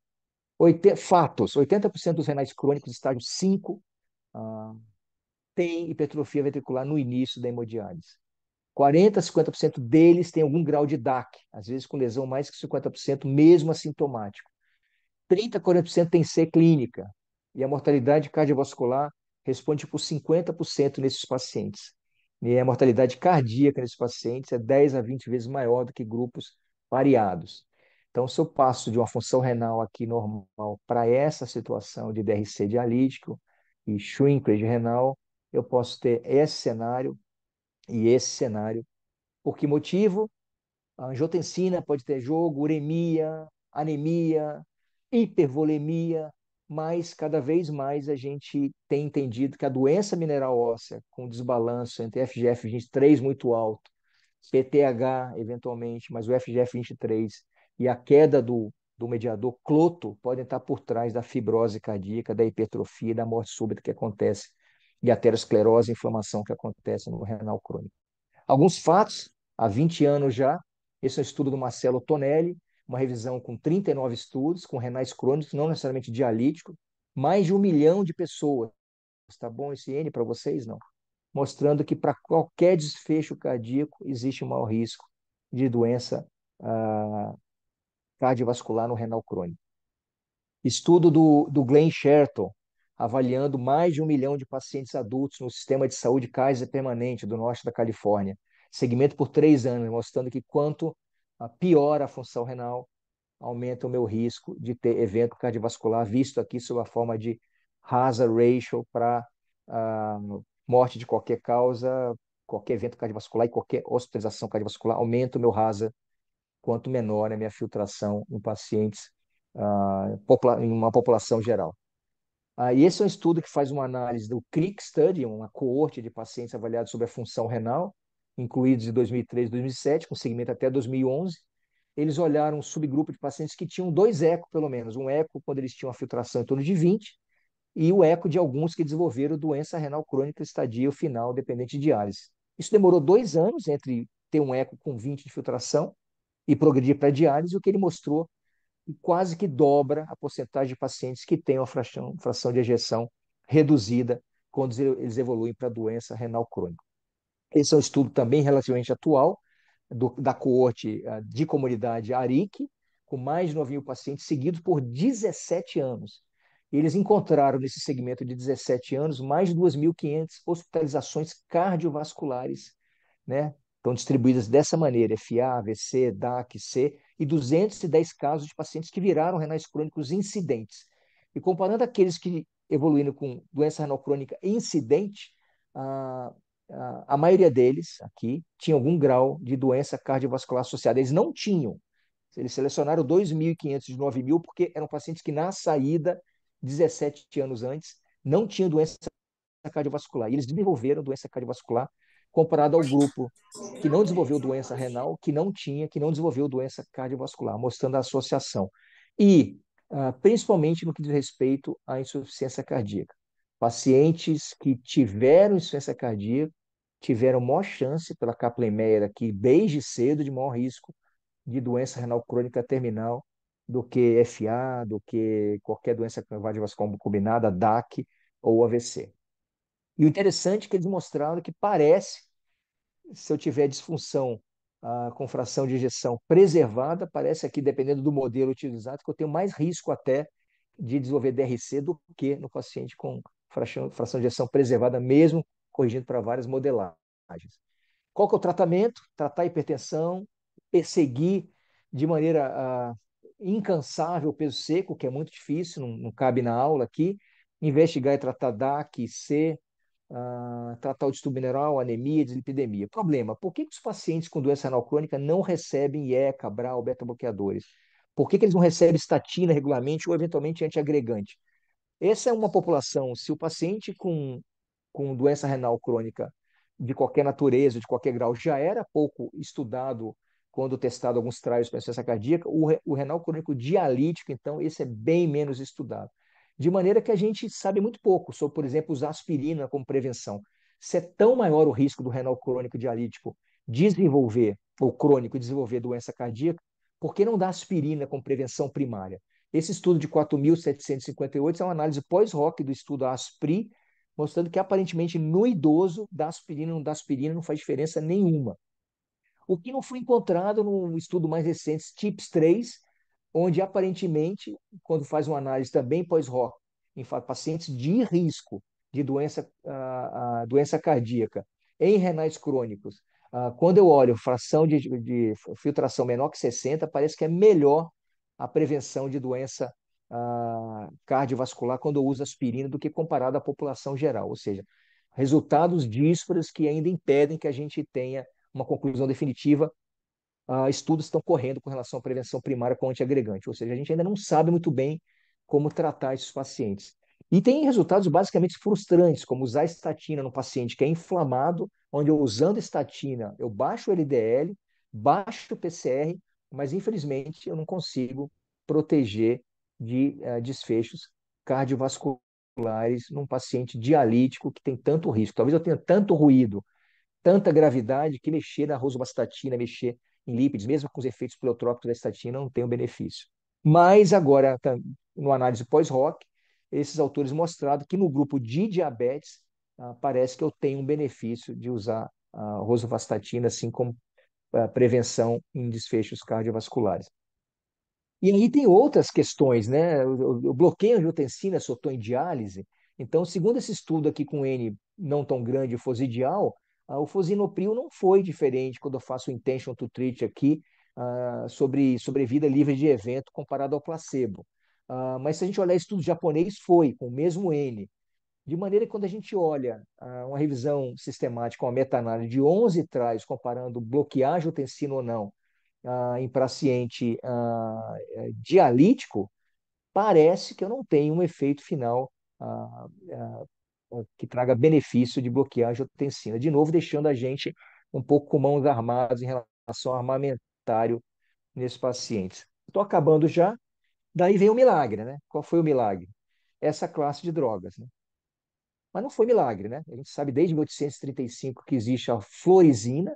Oite, fatos: 80% dos renais crônicos, estágio 5, uh, ah, têm hipertrofia ventricular no início da hemodiálise. 40% a 50% deles têm algum grau de DAC, às vezes com lesão mais que 50%, mesmo assintomático. 30% a 40% tem C clínica. E a mortalidade cardiovascular responde por 50% nesses pacientes. E a mortalidade cardíaca nesses pacientes é 10 a 20 vezes maior do que grupos variados. Então, se eu passo de uma função renal aqui normal para essa situação de DRC dialítico e shrinkage renal, eu posso ter esse cenário e esse cenário. Por que motivo? A angiotensina pode ter jogo, uremia, anemia, hipervolemia, mas cada vez mais a gente tem entendido que a doença mineral óssea, com desbalanço entre FGF23 muito alto, PTH eventualmente, mas o FGF23 e a queda do, do mediador cloto podem estar por trás da fibrose cardíaca, da hipertrofia, da morte súbita que acontece e aterosclerose a inflamação que acontece no renal crônico. Alguns fatos, há 20 anos já, esse é um estudo do Marcelo Tonelli, uma revisão com 39 estudos, com renais crônicos, não necessariamente dialítico, mais de um milhão de pessoas. Tá bom esse N para vocês? Não. Mostrando que para qualquer desfecho cardíaco existe um maior risco de doença ah, cardiovascular no renal crônico. Estudo do, do Glenn Sherton, avaliando mais de um milhão de pacientes adultos no sistema de saúde Kaiser permanente do norte da Califórnia, segmento por três anos, mostrando que quanto ah, piora a função renal, aumenta o meu risco de ter evento cardiovascular, visto aqui sob a forma de hazard ratio para uh, ah, morte de qualquer causa, qualquer evento cardiovascular e qualquer hospitalização cardiovascular, aumenta o meu hazard quanto menor é a minha filtração em pacientes, uh, em uma população geral. Uh, e esse é um estudo que faz uma análise do CRIC Study, uma coorte de pacientes avaliados sobre a função renal, incluídos em 2003 e 2007, com segmento até 2011, eles olharam um subgrupo de pacientes que tinham dois eco, pelo menos. Um eco quando eles tinham a filtração em torno de 20 e o eco de alguns que desenvolveram doença renal crônica estadio final dependente de diálise. Isso demorou dois anos entre ter um eco com 20 de filtração e progredir para diálise, o que ele mostrou quase que dobra a porcentagem de pacientes que têm uma fração, fração de ejeção reduzida quando eles evoluem para doença renal crônica. Esse é um estudo também relativamente atual, do, da coorte ah, de comunidade ARIC, com mais de 9 mil pacientes seguidos por 17 anos. Eles encontraram nesse segmento de 17 anos mais de 2.500 hospitalizações cardiovasculares, né? Estão distribuídas dessa maneira, FA, AVC, DAC, C, e 210 casos de pacientes que viraram renais crônicos incidentes. E comparando aqueles que evoluíram com doença renal crônica incidente, ah, a maioria deles aqui tinha algum grau de doença cardiovascular associada. Eles não tinham. Eles selecionaram 2.500 de 9.000 porque eram pacientes que, na saída, 17 anos antes, não tinham doença cardiovascular. E eles desenvolveram doença cardiovascular comparado ao grupo que não desenvolveu doença renal, que não tinha, que não desenvolveu doença cardiovascular, mostrando a associação. E, ah, principalmente no que diz respeito à insuficiência cardíaca. Pacientes que tiveram insuficiência cardíaca tiveram maior chance pela caplemera aqui, desde cedo, de maior risco de doença renal crônica terminal do que FA, do que qualquer doença cardiovascular combinada, DAC ou AVC. E o interessante é que eles mostraram que parece, se eu tiver disfunção ah, com fração de ejeção preservada, parece aqui, dependendo do modelo utilizado, que eu tenho mais risco até de desenvolver DRC do que no paciente com fração, fração de ejeção preservada, mesmo corrigindo para várias modelagens. Qual que é o tratamento? Tratar a hipertensão, perseguir de maneira ah, incansável o peso seco, que é muito difícil, não, não, cabe na aula aqui, investigar e tratar DAC, C, ah, tratar o distúrbio mineral, anemia, dislipidemia. Problema, por que, que os pacientes com doença renal crônica não recebem IECA, Cabral, beta-bloqueadores? Por que, que eles não recebem estatina regularmente ou eventualmente antiagregante? Essa é uma população, se o paciente com com doença renal crônica de qualquer natureza, de qualquer grau, já era pouco estudado quando testado alguns trials para insuficiência cardíaca. O, re, o renal crônico dialítico, então, esse é bem menos estudado. De maneira que a gente sabe muito pouco sobre, por exemplo, usar aspirina como prevenção. Se é tão maior o risco do renal crônico dialítico desenvolver, ou crônico desenvolver doença cardíaca, por que não dar aspirina como prevenção primária? Esse estudo de 4.758 é uma análise pós-ROC do estudo ASPRI, mostrando que aparentemente no idoso, da aspirina ou não da aspirina não faz diferença nenhuma. O que não foi encontrado num estudo mais recente, TIPS 3, onde aparentemente, quando faz uma análise também pós-ROC, em pacientes de risco de doença, ah, ah, doença cardíaca em renais crônicos, ah, quando eu olho fração de, de filtração menor que 60, parece que é melhor a prevenção de doença cardiovascular quando usa aspirina do que comparado à população geral, ou seja, resultados díspares que ainda impedem que a gente tenha uma conclusão definitiva. Ah, estudos estão correndo com relação à prevenção primária com antiagregante, ou seja, a gente ainda não sabe muito bem como tratar esses pacientes. E tem resultados basicamente frustrantes, como usar estatina no paciente que é inflamado, onde eu usando estatina eu baixo o LDL, baixo o PCR, mas infelizmente eu não consigo proteger de uh, desfechos cardiovasculares num paciente dialítico que tem tanto risco. Talvez eu tenha tanto ruído, tanta gravidade, que mexer na rosuvastatina, mexer em lípides, mesmo com os efeitos pleotrópicos da estatina, não tem um benefício. Mas agora, tá, no análise pós-ROC, esses autores mostraram que no grupo de diabetes, uh, parece que eu tenho um benefício de usar a rosuvastatina, assim como a eh, prevenção em desfechos cardiovasculares. E aí tem outras questões, né? O, o bloqueio de utensina estou em diálise. Então, segundo esse estudo aqui com N não tão grande, fosidial, uh, o fosinopril não foi diferente quando eu faço o intention to treat aqui uh, sobre sobrevida livre de evento comparado ao placebo. Uh, mas se a gente olhar estudo japonês, foi com o mesmo N. De maneira que quando a gente olha uma revisão sistemática, uma meta-análise de 11 trás, comparando bloquear utensina ou não, ah, em paciente ah, eh, dialítico, parece que eu não tenho um efeito final ah, ah, que traga benefício de bloquear a angiotensina. De novo, deixando a gente um pouco com mãos armadas em relação ao armamentário nesses pacientes. Estou acabando já. Daí veio o milagre, né? Qual foi o milagre? Essa classe de drogas. Né? Mas não foi milagre, né? A gente sabe desde 1835 que existe a florizina,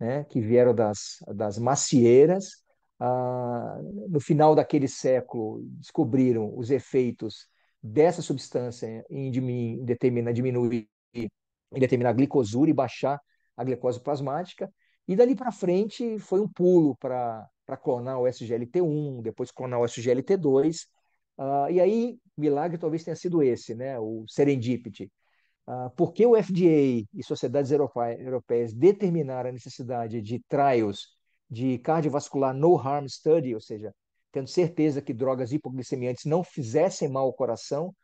né, que vieram das, das macieiras. Ah, no final daquele século, descobriram os efeitos dessa substância em, em, diminuir, em determinar a glicosura e baixar a glicose plasmática. E dali para frente foi um pulo para clonar o SGLT1, depois clonar o SGLT2. Ah, e aí, milagre talvez tenha sido esse, né? o serendipity. Ah, porque o FDA e sociedades europeias determinaram a necessidade de trials de cardiovascular no harm study, ou seja, tendo certeza que drogas hipoglicemiantes não fizessem mal ao coração,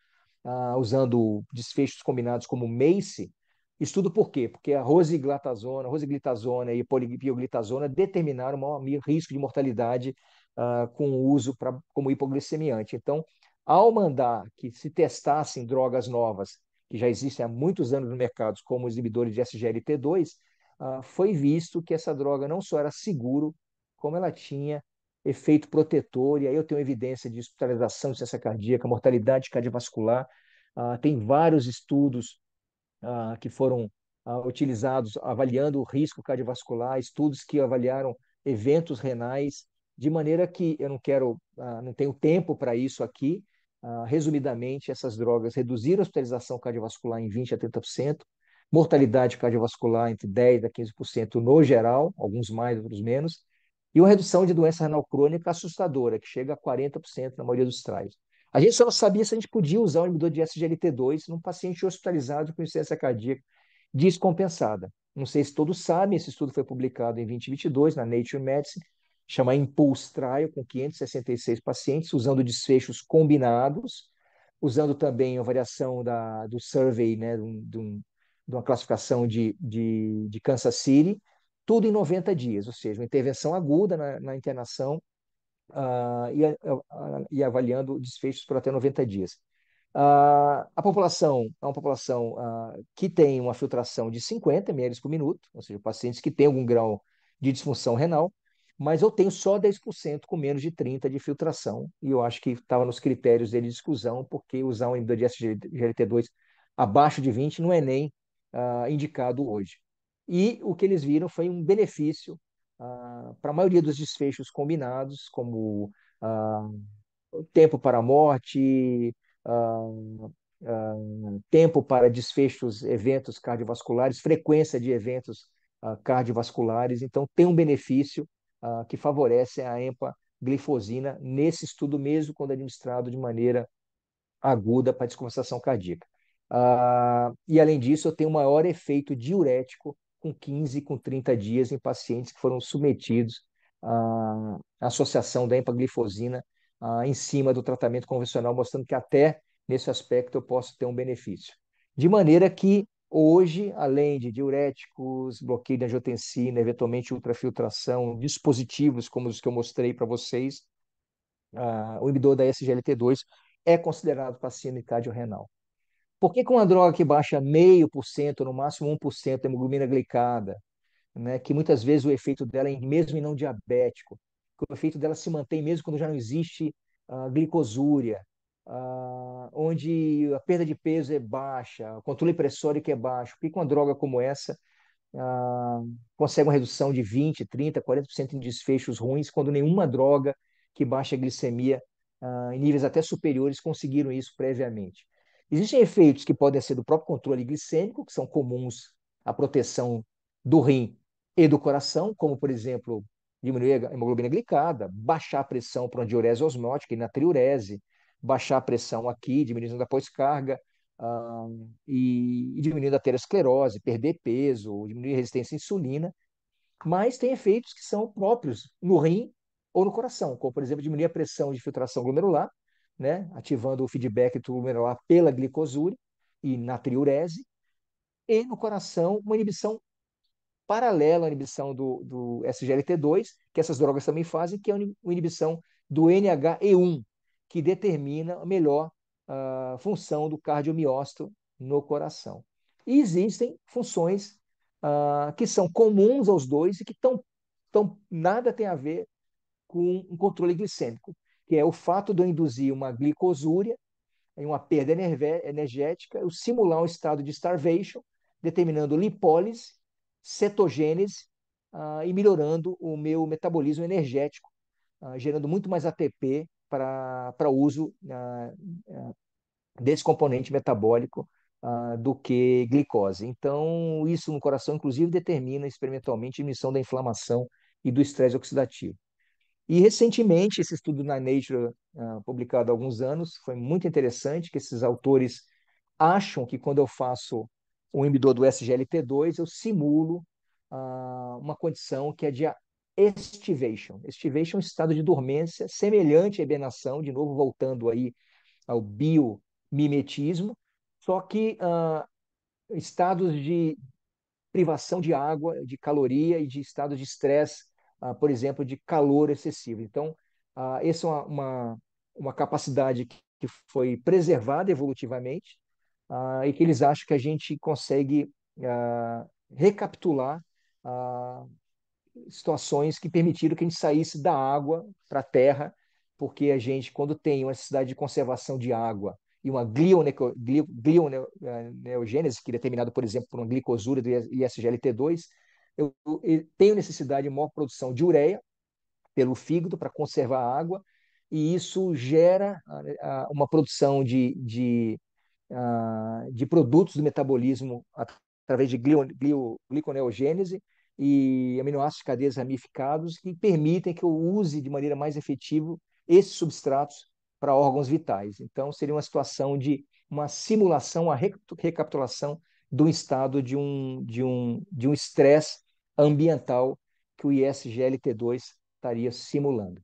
uh, usando desfechos combinados como MACE. Estudo por quê? Porque a rosiglatazona, rosiglitazona e polipioglitazona determinaram maior risco de mortalidade uh, com o uso pra, como hipoglicemiante. Então, ao mandar que se testassem drogas novas que já existem há muitos anos no mercado como exibidores de SGLT2, ah, foi visto que essa droga não só era seguro, como ela tinha efeito protetor, e aí eu tenho evidência de hospitalização de ciência cardíaca, mortalidade cardiovascular, ah, tem vários estudos ah, que foram utilizados avaliando o risco cardiovascular, estudos que avaliaram eventos renais, de maneira que eu não quero, não tenho tempo para isso aqui, ah, resumidamente, essas drogas reduziram a hospitalização cardiovascular em 20% a 30%, mortalidade cardiovascular entre 10% a 15% no geral, alguns mais, outros menos, e uma redução de doença renal crônica assustadora, que chega a 40% na maioria dos trials. A gente só não sabia se a gente podia usar o inibidor de SGLT2 num paciente hospitalizado com insuficiência cardíaca descompensada. Não sei se todos sabem, esse estudo foi publicado em 2022 na Nature Medicine, chama Impulse Trial, com 566 pacientes, usando desfechos combinados, usando também a variação da, do survey, né, de, um, de uma classificação de, de, de, Kansas City, tudo em 90 dias, ou seja, uma intervenção aguda na, na internação uh, e, uh, e, avaliando desfechos por até 90 dias. Uh, a população é uma população ah, que tem uma filtração de 50 ml por minuto, ou seja, pacientes que têm algum grau de disfunção renal, mas eu tenho só 10% com menos de 30% de filtração, e eu acho que estava nos critérios dele de exclusão, porque usar um MDS glt 2 abaixo de 20 não é nem uh, indicado hoje. E o que eles viram foi um benefício uh, ah, para a maioria dos desfechos combinados, como uh, tempo para a morte, tempo para desfechos, eventos cardiovasculares, frequência de eventos cardiovasculares. Então, tem um benefício uh, que favorecem a empaglifosina nesse estudo mesmo quando administrado de maneira aguda para descompensação cardíaca. Uh, e além disso, eu tenho maior efeito diurético com 15, com 30 dias em pacientes que foram submetidos à associação da empaglifosina uh, ah, em cima do tratamento convencional, mostrando que até nesse aspecto eu posso ter um benefício. De maneira que Hoje, além de diuréticos, bloqueio de angiotensina, eventualmente ultrafiltração, dispositivos como os que eu mostrei para vocês, uh, o inibidor da SGLT2 é considerado paciente cardiorrenal. Por que, que uma droga que baixa meio por cento, no máximo 1% da hemoglobina glicada, né, que muitas vezes o efeito dela, é mesmo em não diabético, que o efeito dela se mantém mesmo quando já não existe uh, glicosúria, ah, onde a perda de peso é baixa, o controle pressórico é baixo, porque com uma droga como essa ah, consegue uma redução de 20, 30, 40% em desfechos ruins, quando nenhuma droga que baixa a glicemia ah, em níveis até superiores conseguiram isso previamente. Existem efeitos que podem ser do próprio controle glicêmico, que são comuns à proteção do rim e do coração, como, por exemplo, diminuir a hemoglobina glicada, baixar a pressão para uma diurese osmótica e natriurese, baixar a pressão aqui, diminuindo a pós-carga um, e, e diminuindo a aterosclerose, perder peso, diminuir a resistência à insulina, mas tem efeitos que são próprios no rim ou no coração, como, por exemplo, diminuir a pressão de filtração glomerular, né, ativando o feedback do glomerular pela glicosúria e na triurese, e no coração uma inibição paralela à inibição do, do SGLT2, que essas drogas também fazem, que é a inibição do NHE1, que determina a melhor uh, função do cardiomiócito no coração. E existem funções uh, que são comuns aos dois e que tão, tão, nada tem a ver com um controle glicêmico, que é o fato de eu induzir uma glicosúria uma perda energética, eu simular um estado de starvation, determinando lipólise, cetogênese uh, e melhorando o meu metabolismo energético, uh, gerando muito mais ATP para uso ah, ah, desse componente metabólico ah, do que glicose. Então, isso no coração, inclusive, determina experimentalmente a emissão da inflamação e do estresse oxidativo. E recentemente, esse estudo na Nature, publicado há alguns anos, foi muito interessante, que esses autores acham que quando eu faço um inibidor do SGLT2, eu simulo uma condição que é de estivation. Estivation, é um estado de dormência, semelhante à hibernação, de novo voltando aí ao biomimetismo, só que uh, estados de privação de água, de caloria e de estados de estresse, uh, por exemplo, de calor excessivo. Então, uh, essa é uma, uma, uma capacidade que, que foi preservada evolutivamente e que eles acham que a gente consegue recapitular situações que permitiram que a gente saísse da água para a terra, porque a gente, quando tem uma necessidade de conservação de água e uma glioneogênese, é, que é determinada, por exemplo, por uma glicosura do ISGLT2, eu, tenho necessidade de maior produção de ureia pelo fígado para conservar a água, e isso gera uma produção de, de, de produtos do metabolismo através de glio, gliconeogênese, e aminoácidos cadeias ramificados que permitem que eu use de maneira mais efetiva esses substratos para órgãos vitais. Então, seria uma situação de uma simulação, a recapitulação do estado de um de um de um estresse ambiental que o ISGLT2 estaria simulando.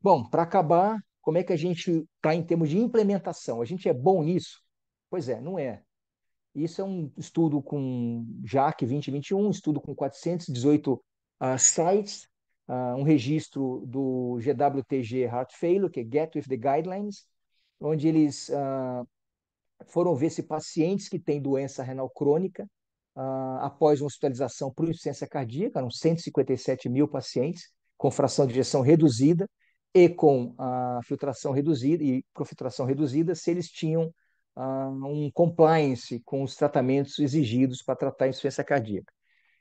Bom, para acabar, como é que a gente está em termos de implementação? A gente é bom nisso? Pois é, não é. Isso é um estudo com JAC 2021, um estudo com 418 uh, ah, sites, uh, um registro do GWTG Heart Failure, que é Get with the Guidelines, onde eles uh, foram ver se pacientes que têm doença renal crônica, após uma hospitalização por insuficiência cardíaca, eram 157 mil pacientes, com fração de injeção reduzida e com a filtração reduzida, e com filtração reduzida, se eles tinham ah, um compliance com os tratamentos exigidos para tratar a insuficiência cardíaca.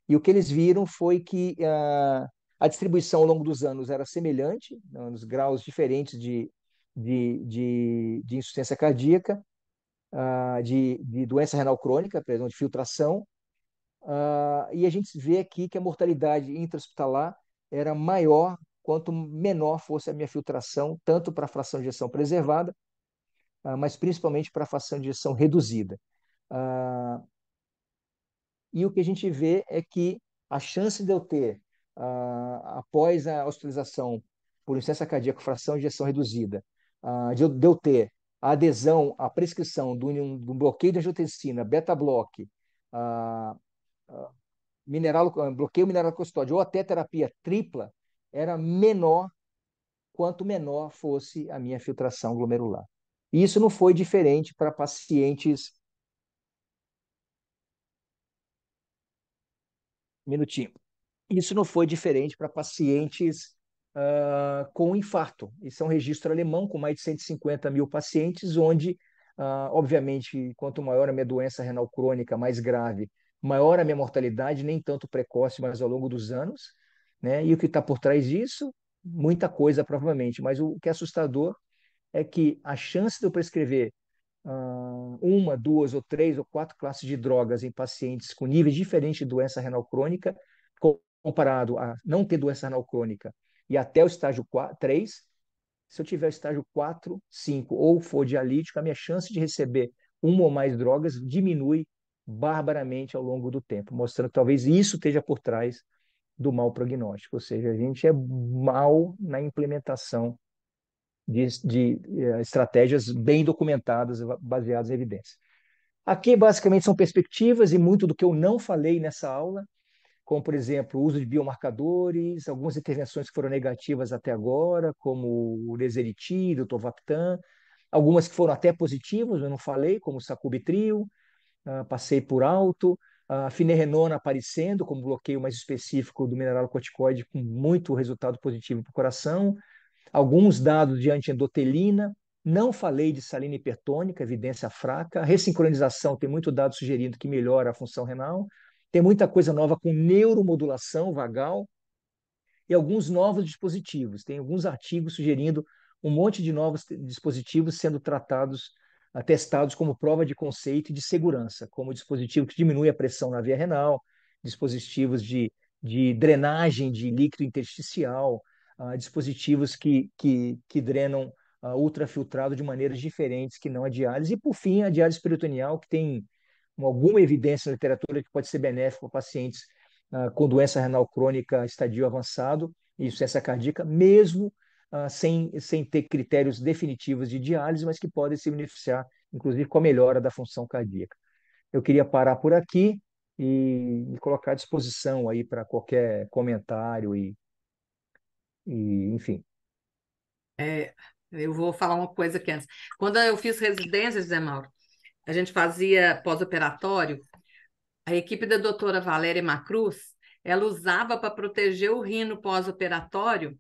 E o que eles viram foi que a, ah, a distribuição ao longo dos anos era semelhante, né, nos graus diferentes de, de, de, de insuficiência cardíaca, ah, de, de, doença renal crônica, por de filtração. e a gente vê aqui que a mortalidade intra-hospitalar era maior quanto menor fosse a minha filtração, tanto para a fração de injeção preservada, ah, mas principalmente para a fração de ejeção reduzida. Ah, e o que a gente vê é que a chance de eu ter, ah, após a hospitalização por insuficiência cardíaca, fração de injeção reduzida, de eu ter a adesão à prescrição de um, bloqueio de angiotensina, beta-block, mineral, bloqueio mineral custódio ou até terapia tripla, era menor quanto menor fosse a minha filtração glomerular. E isso não foi diferente para pacientes. Minutinho. Isso não foi diferente para pacientes uh, com infarto. Isso é um registro alemão com mais de 150 mil pacientes, onde, uh, obviamente, quanto maior a minha doença renal crônica, mais grave, maior a minha mortalidade, nem tanto precoce, mas ao longo dos anos. Né? E o que está por trás disso? Muita coisa, provavelmente. Mas o que é assustador é que a chance de eu prescrever uh, uma, duas ou três ou quatro classes de drogas em pacientes com níveis diferentes de doença renal crônica, comparado a não ter doença renal crônica e até o estágio 4, 3, se eu tiver o estágio 4, 5 ou for dialítico, a minha chance de receber uma ou mais drogas diminui barbaramente ao longo do tempo, mostrando que talvez isso esteja por trás do mau prognóstico, ou seja, a gente é mal na implementação de, de eh, estratégias bem documentadas, baseadas em evidências. Aqui, basicamente, são perspectivas e muito do que eu não falei nessa aula, como, por exemplo, o uso de biomarcadores, algumas intervenções que foram negativas até agora, como o leseritil, o tovaptan, algumas que foram até positivas, eu não falei, como o sacubitril, uh, passei por alto, a uh, finerenona aparecendo como bloqueio mais específico do mineral corticoide com muito resultado positivo para o coração, alguns dados de antiendotelina, não falei de salina hipertônica, evidência fraca, ressincronização, tem muito dado sugerindo que melhora a função renal, tem muita coisa nova com neuromodulação vagal e alguns novos dispositivos. Tem alguns artigos sugerindo um monte de novos dispositivos sendo tratados, ah, testados como prova de conceito e de segurança, como dispositivo que diminui a pressão na via renal, dispositivos de, de drenagem de líquido intersticial, uh, dispositivos que, que, que drenam uh, ultrafiltrado de maneiras diferentes que não a diálise. E, por fim, a diálise peritoneal, que tem alguma evidência na literatura que pode ser benéfica para pacientes uh, com doença renal crônica estadio avançado e insuficiência cardíaca, mesmo sem, sem ter critérios definitivos de diálise, mas que podem se beneficiar, inclusive, com a melhora da função cardíaca. Eu queria parar por aqui e me colocar à disposição aí para qualquer comentário e e enfim. É, eu vou falar uma coisa aqui antes. Quando eu fiz residência, Zé Mauro, a gente fazia pós-operatório, a equipe da doutora Valéria Macruz, ela usava para proteger o rino pós-operatório,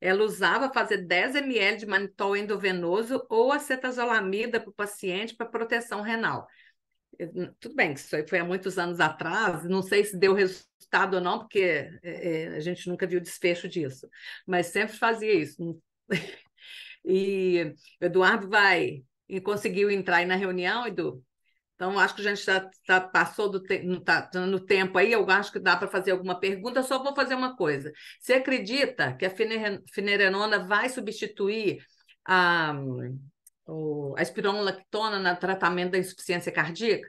ela usava fazer 10 ml de manitol endovenoso ou acetazolamida para o paciente para proteção renal tudo bem que isso foi há muitos anos atrás, não sei se deu resultado ou não, porque é, é a gente nunca viu desfecho disso, mas sempre fazia isso. E Eduardo vai e conseguiu entrar aí na reunião, Edu. Então, acho que a gente já tá, passou do te não tá, tá no tempo aí, eu acho que dá para fazer alguma pergunta, só vou fazer uma coisa. Você acredita que a Finerenona vai substituir a, o, a espironolactona no tratamento da insuficiência cardíaca?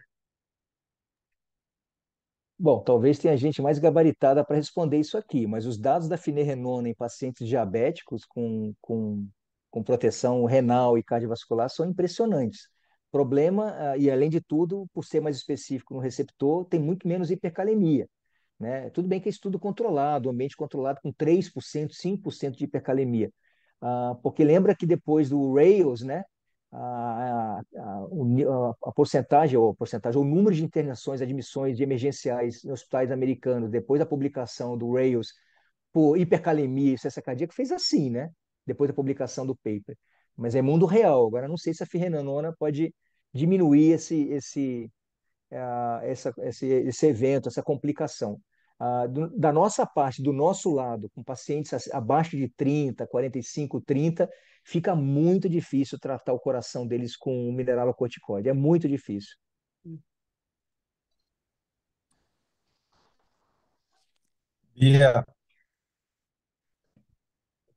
Bom, talvez tenha gente mais gabaritada para responder isso aqui, mas os dados da finerenona em pacientes diabéticos com, com, com proteção renal e cardiovascular são impressionantes. Problema, ah, e além de tudo, por ser mais específico no receptor, tem muito menos hipercalemia. Né? Tudo bem que é estudo controlado, ambiente controlado com 3%, 5% de hipercalemia. Ah, porque lembra que depois do Rails, né, a, a, a, porcentagem, ou porcentagem, ou o número de internações, admissões de emergenciais em hospitais americanos, depois da publicação do Rails, por hipercalemia e cessa cardíaca, fez assim, né? Depois da publicação do paper. Mas é mundo real. Agora, não sei se a firrenanona pode diminuir esse, esse, uh, essa, esse, esse evento, essa complicação. Ah, do, da nossa parte, do nosso lado, com pacientes abaixo de 30, 45, 30, fica muito difícil tratar o coração deles com o corticoide. É muito difícil. Bia,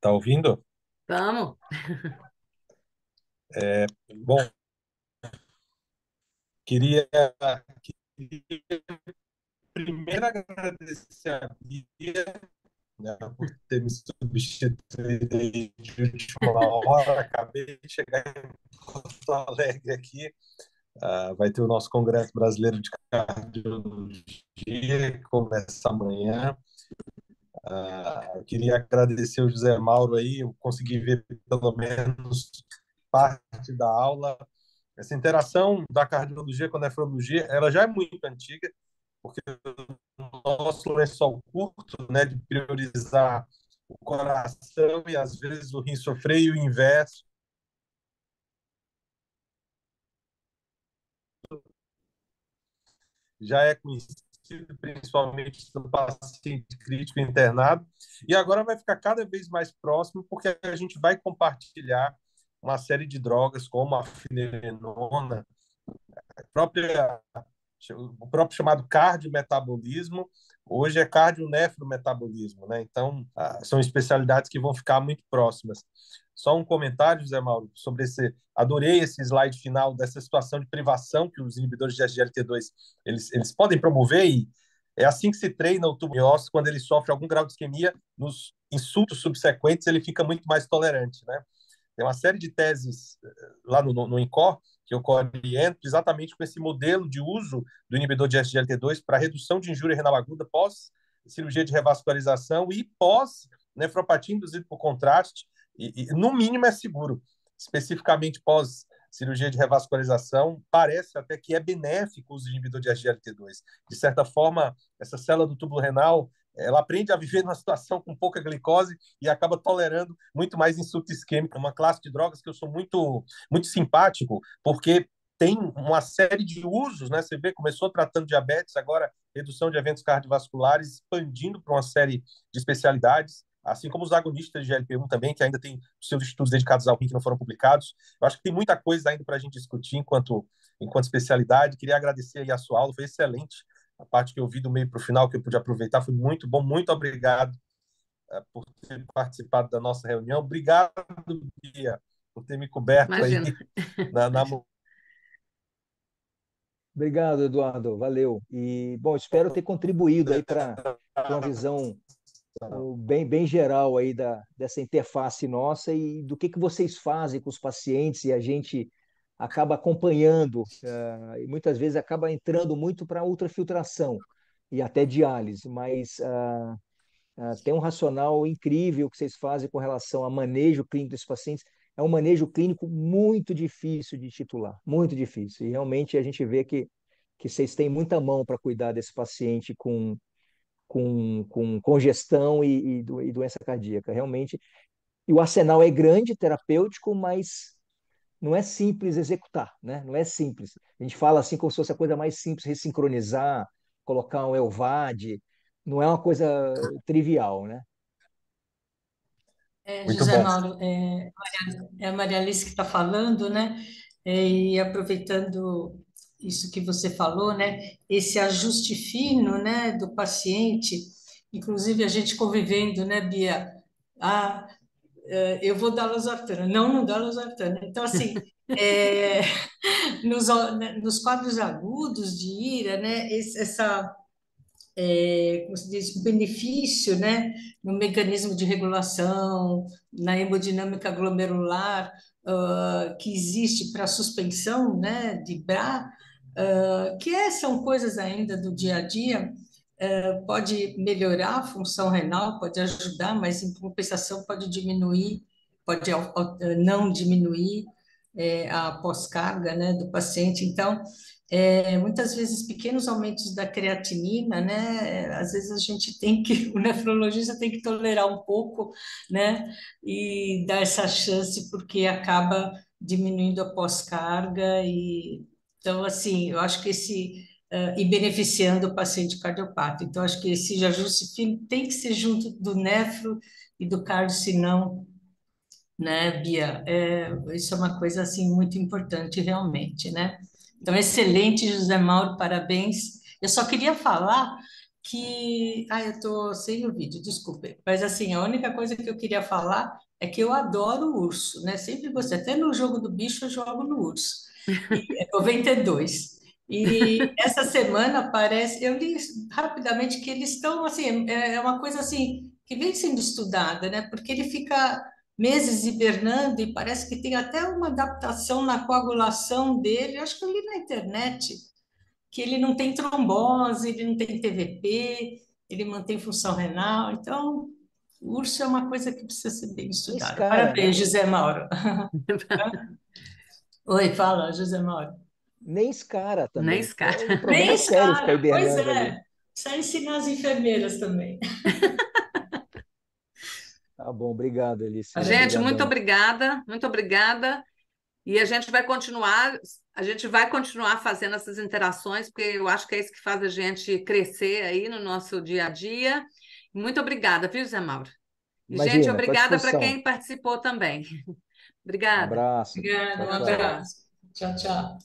tá ouvindo? Estamos. É, bom, queria, queria primeiro agradecer a Bia né, por ter me substituído aí de última hora. Acabei de chegar em Porto Alegre aqui. Uh, vai ter o nosso Congresso Brasileiro de Cardiologia, que começa amanhã. Uh, ah, eu queria agradecer o José Mauro aí, eu consegui ver pelo menos parte da aula. Essa interação da cardiologia com a nefrologia, ela já é muito antiga, porque o nosso lençol é curto, né, de priorizar o coração e às vezes o rim sofrer e o inverso. Já é conhecido principalmente do paciente crítico internado, e agora vai ficar cada vez mais próximo, porque a gente vai compartilhar uma série de drogas, como a finelenona, a própria o próprio chamado cardiometabolismo, hoje é cardionefrometabolismo, né? Então, são especialidades que vão ficar muito próximas. Só um comentário, José Mauro, sobre esse, adorei esse slide final dessa situação de privação que os inibidores de SGLT2, eles, eles podem promover e é assim que se treina o tubo quando ele sofre algum grau de isquemia, nos insultos subsequentes ele fica muito mais tolerante, né? Tem uma série de teses eh, lá no, no, no INCOR que eu oriento exatamente com esse modelo de uso do inibidor de SGLT2 para redução de injúria renal aguda pós cirurgia de revascularização e pós nefropatia induzida por contraste, e, e no mínimo é seguro, especificamente pós cirurgia de revascularização, parece até que é benéfico o uso de inibidor de SGLT2. De certa forma, essa célula do túbulo renal ela aprende a viver numa situação com pouca glicose e acaba tolerando muito mais insulto isquêmico. Uma classe de drogas que eu sou muito, muito simpático, porque tem uma série de usos, né? Você vê, começou tratando diabetes, agora redução de eventos cardiovasculares, expandindo para uma série de especialidades, assim como os agonistas de GLP-1 também, que ainda tem seus estudos dedicados ao RIM que não foram publicados. Eu acho que tem muita coisa ainda para a gente discutir enquanto, enquanto especialidade. Queria agradecer aí a sua aula, foi excelente a parte que eu vi do meio para o final, que eu pude aproveitar, foi muito bom. Muito obrigado uh, por ter participado da nossa reunião. Obrigado, Bia, por ter me coberto Imagina. aí na, na... Obrigado, Eduardo. Valeu. E, bom, espero ter contribuído aí para uma visão tá uh, bem, bem geral aí da, dessa interface nossa e do que, que vocês fazem com os pacientes e a gente acaba acompanhando uh, e muitas vezes acaba entrando muito para ultrafiltração e até diálise, mas uh, uh, tem um racional incrível que vocês fazem com relação a manejo clínico dos pacientes. É um manejo clínico muito difícil de titular, muito difícil. E realmente a gente vê que, que vocês têm muita mão para cuidar desse paciente com, com, com congestão e, e, do, e doença cardíaca. Realmente, e o arsenal é grande, terapêutico, mas não é simples executar, né? Não é simples. A gente fala assim como se fosse a coisa mais simples, ressincronizar, colocar um ELVAD, não é uma coisa trivial, né? É, José Mauro, é, é a Maria Alice que está falando, né? É, e aproveitando isso que você falou, né? Esse ajuste fino, né, do paciente, inclusive a gente convivendo, né, Bia? Ah, eh, eu vou dar losartana não, não dá losartana Então, assim, é, nos, nos quadros agudos de ira, né, esse, essa, é, como se diz, benefício né, no mecanismo de regulação, na hemodinâmica glomerular uh, que existe para suspensão né, de BRA, uh, que é, são coisas ainda do dia a dia, eh, pode melhorar a função renal, pode ajudar, mas em compensação pode diminuir, pode eh, não diminuir é, a pós-carga né, do paciente. Então, é, muitas vezes pequenos aumentos da creatinina, né? Às vezes a gente tem que, o nefrologista tem que tolerar um pouco, né? E dar essa chance porque acaba diminuindo a pós-carga e então assim, eu acho que esse e beneficiando o paciente cardiopata. Então, acho que esse ajuste fino tem que ser junto do nefro e do cardio, senão, né, Bia? É, isso é uma coisa, assim, muito importante realmente, né? Então, excelente, José Mauro, parabéns. Eu só queria falar que... Ah, eu estou sem o vídeo, desculpe. Mas, assim, a única coisa que eu queria falar é que eu adoro urso, né? Sempre gostei. Até no jogo do bicho eu jogo no urso. E é 92. E essa semana parece, eu li rapidamente que eles estão assim, é, é uma coisa assim que vem sendo estudada, né? Porque ele fica meses hibernando e parece que tem até uma adaptação na coagulação dele. Eu acho que eu li na internet que ele não tem trombose, ele não tem TVP, ele mantém função renal. Então, o urso é uma coisa que precisa ser bem estudada. Parabéns, é. José Mauro. Oi, fala, José Mauro. Nem escara também. Nem é escara. É um Nem escara. Pois é. Ali. Só ensinar as enfermeiras também. Tá bom, obrigado, Alice. Gente, muito obrigada, muito obrigada. E a gente vai continuar, a gente vai continuar fazendo essas interações, porque eu acho que é isso que faz a gente crescer aí no nosso dia a dia. Muito obrigada, viu, Zé Mauro? E, Imagina, gente, obrigada para quem participou também. obrigada. Um abraço. Obrigada, um abraço. Tchau, tchau.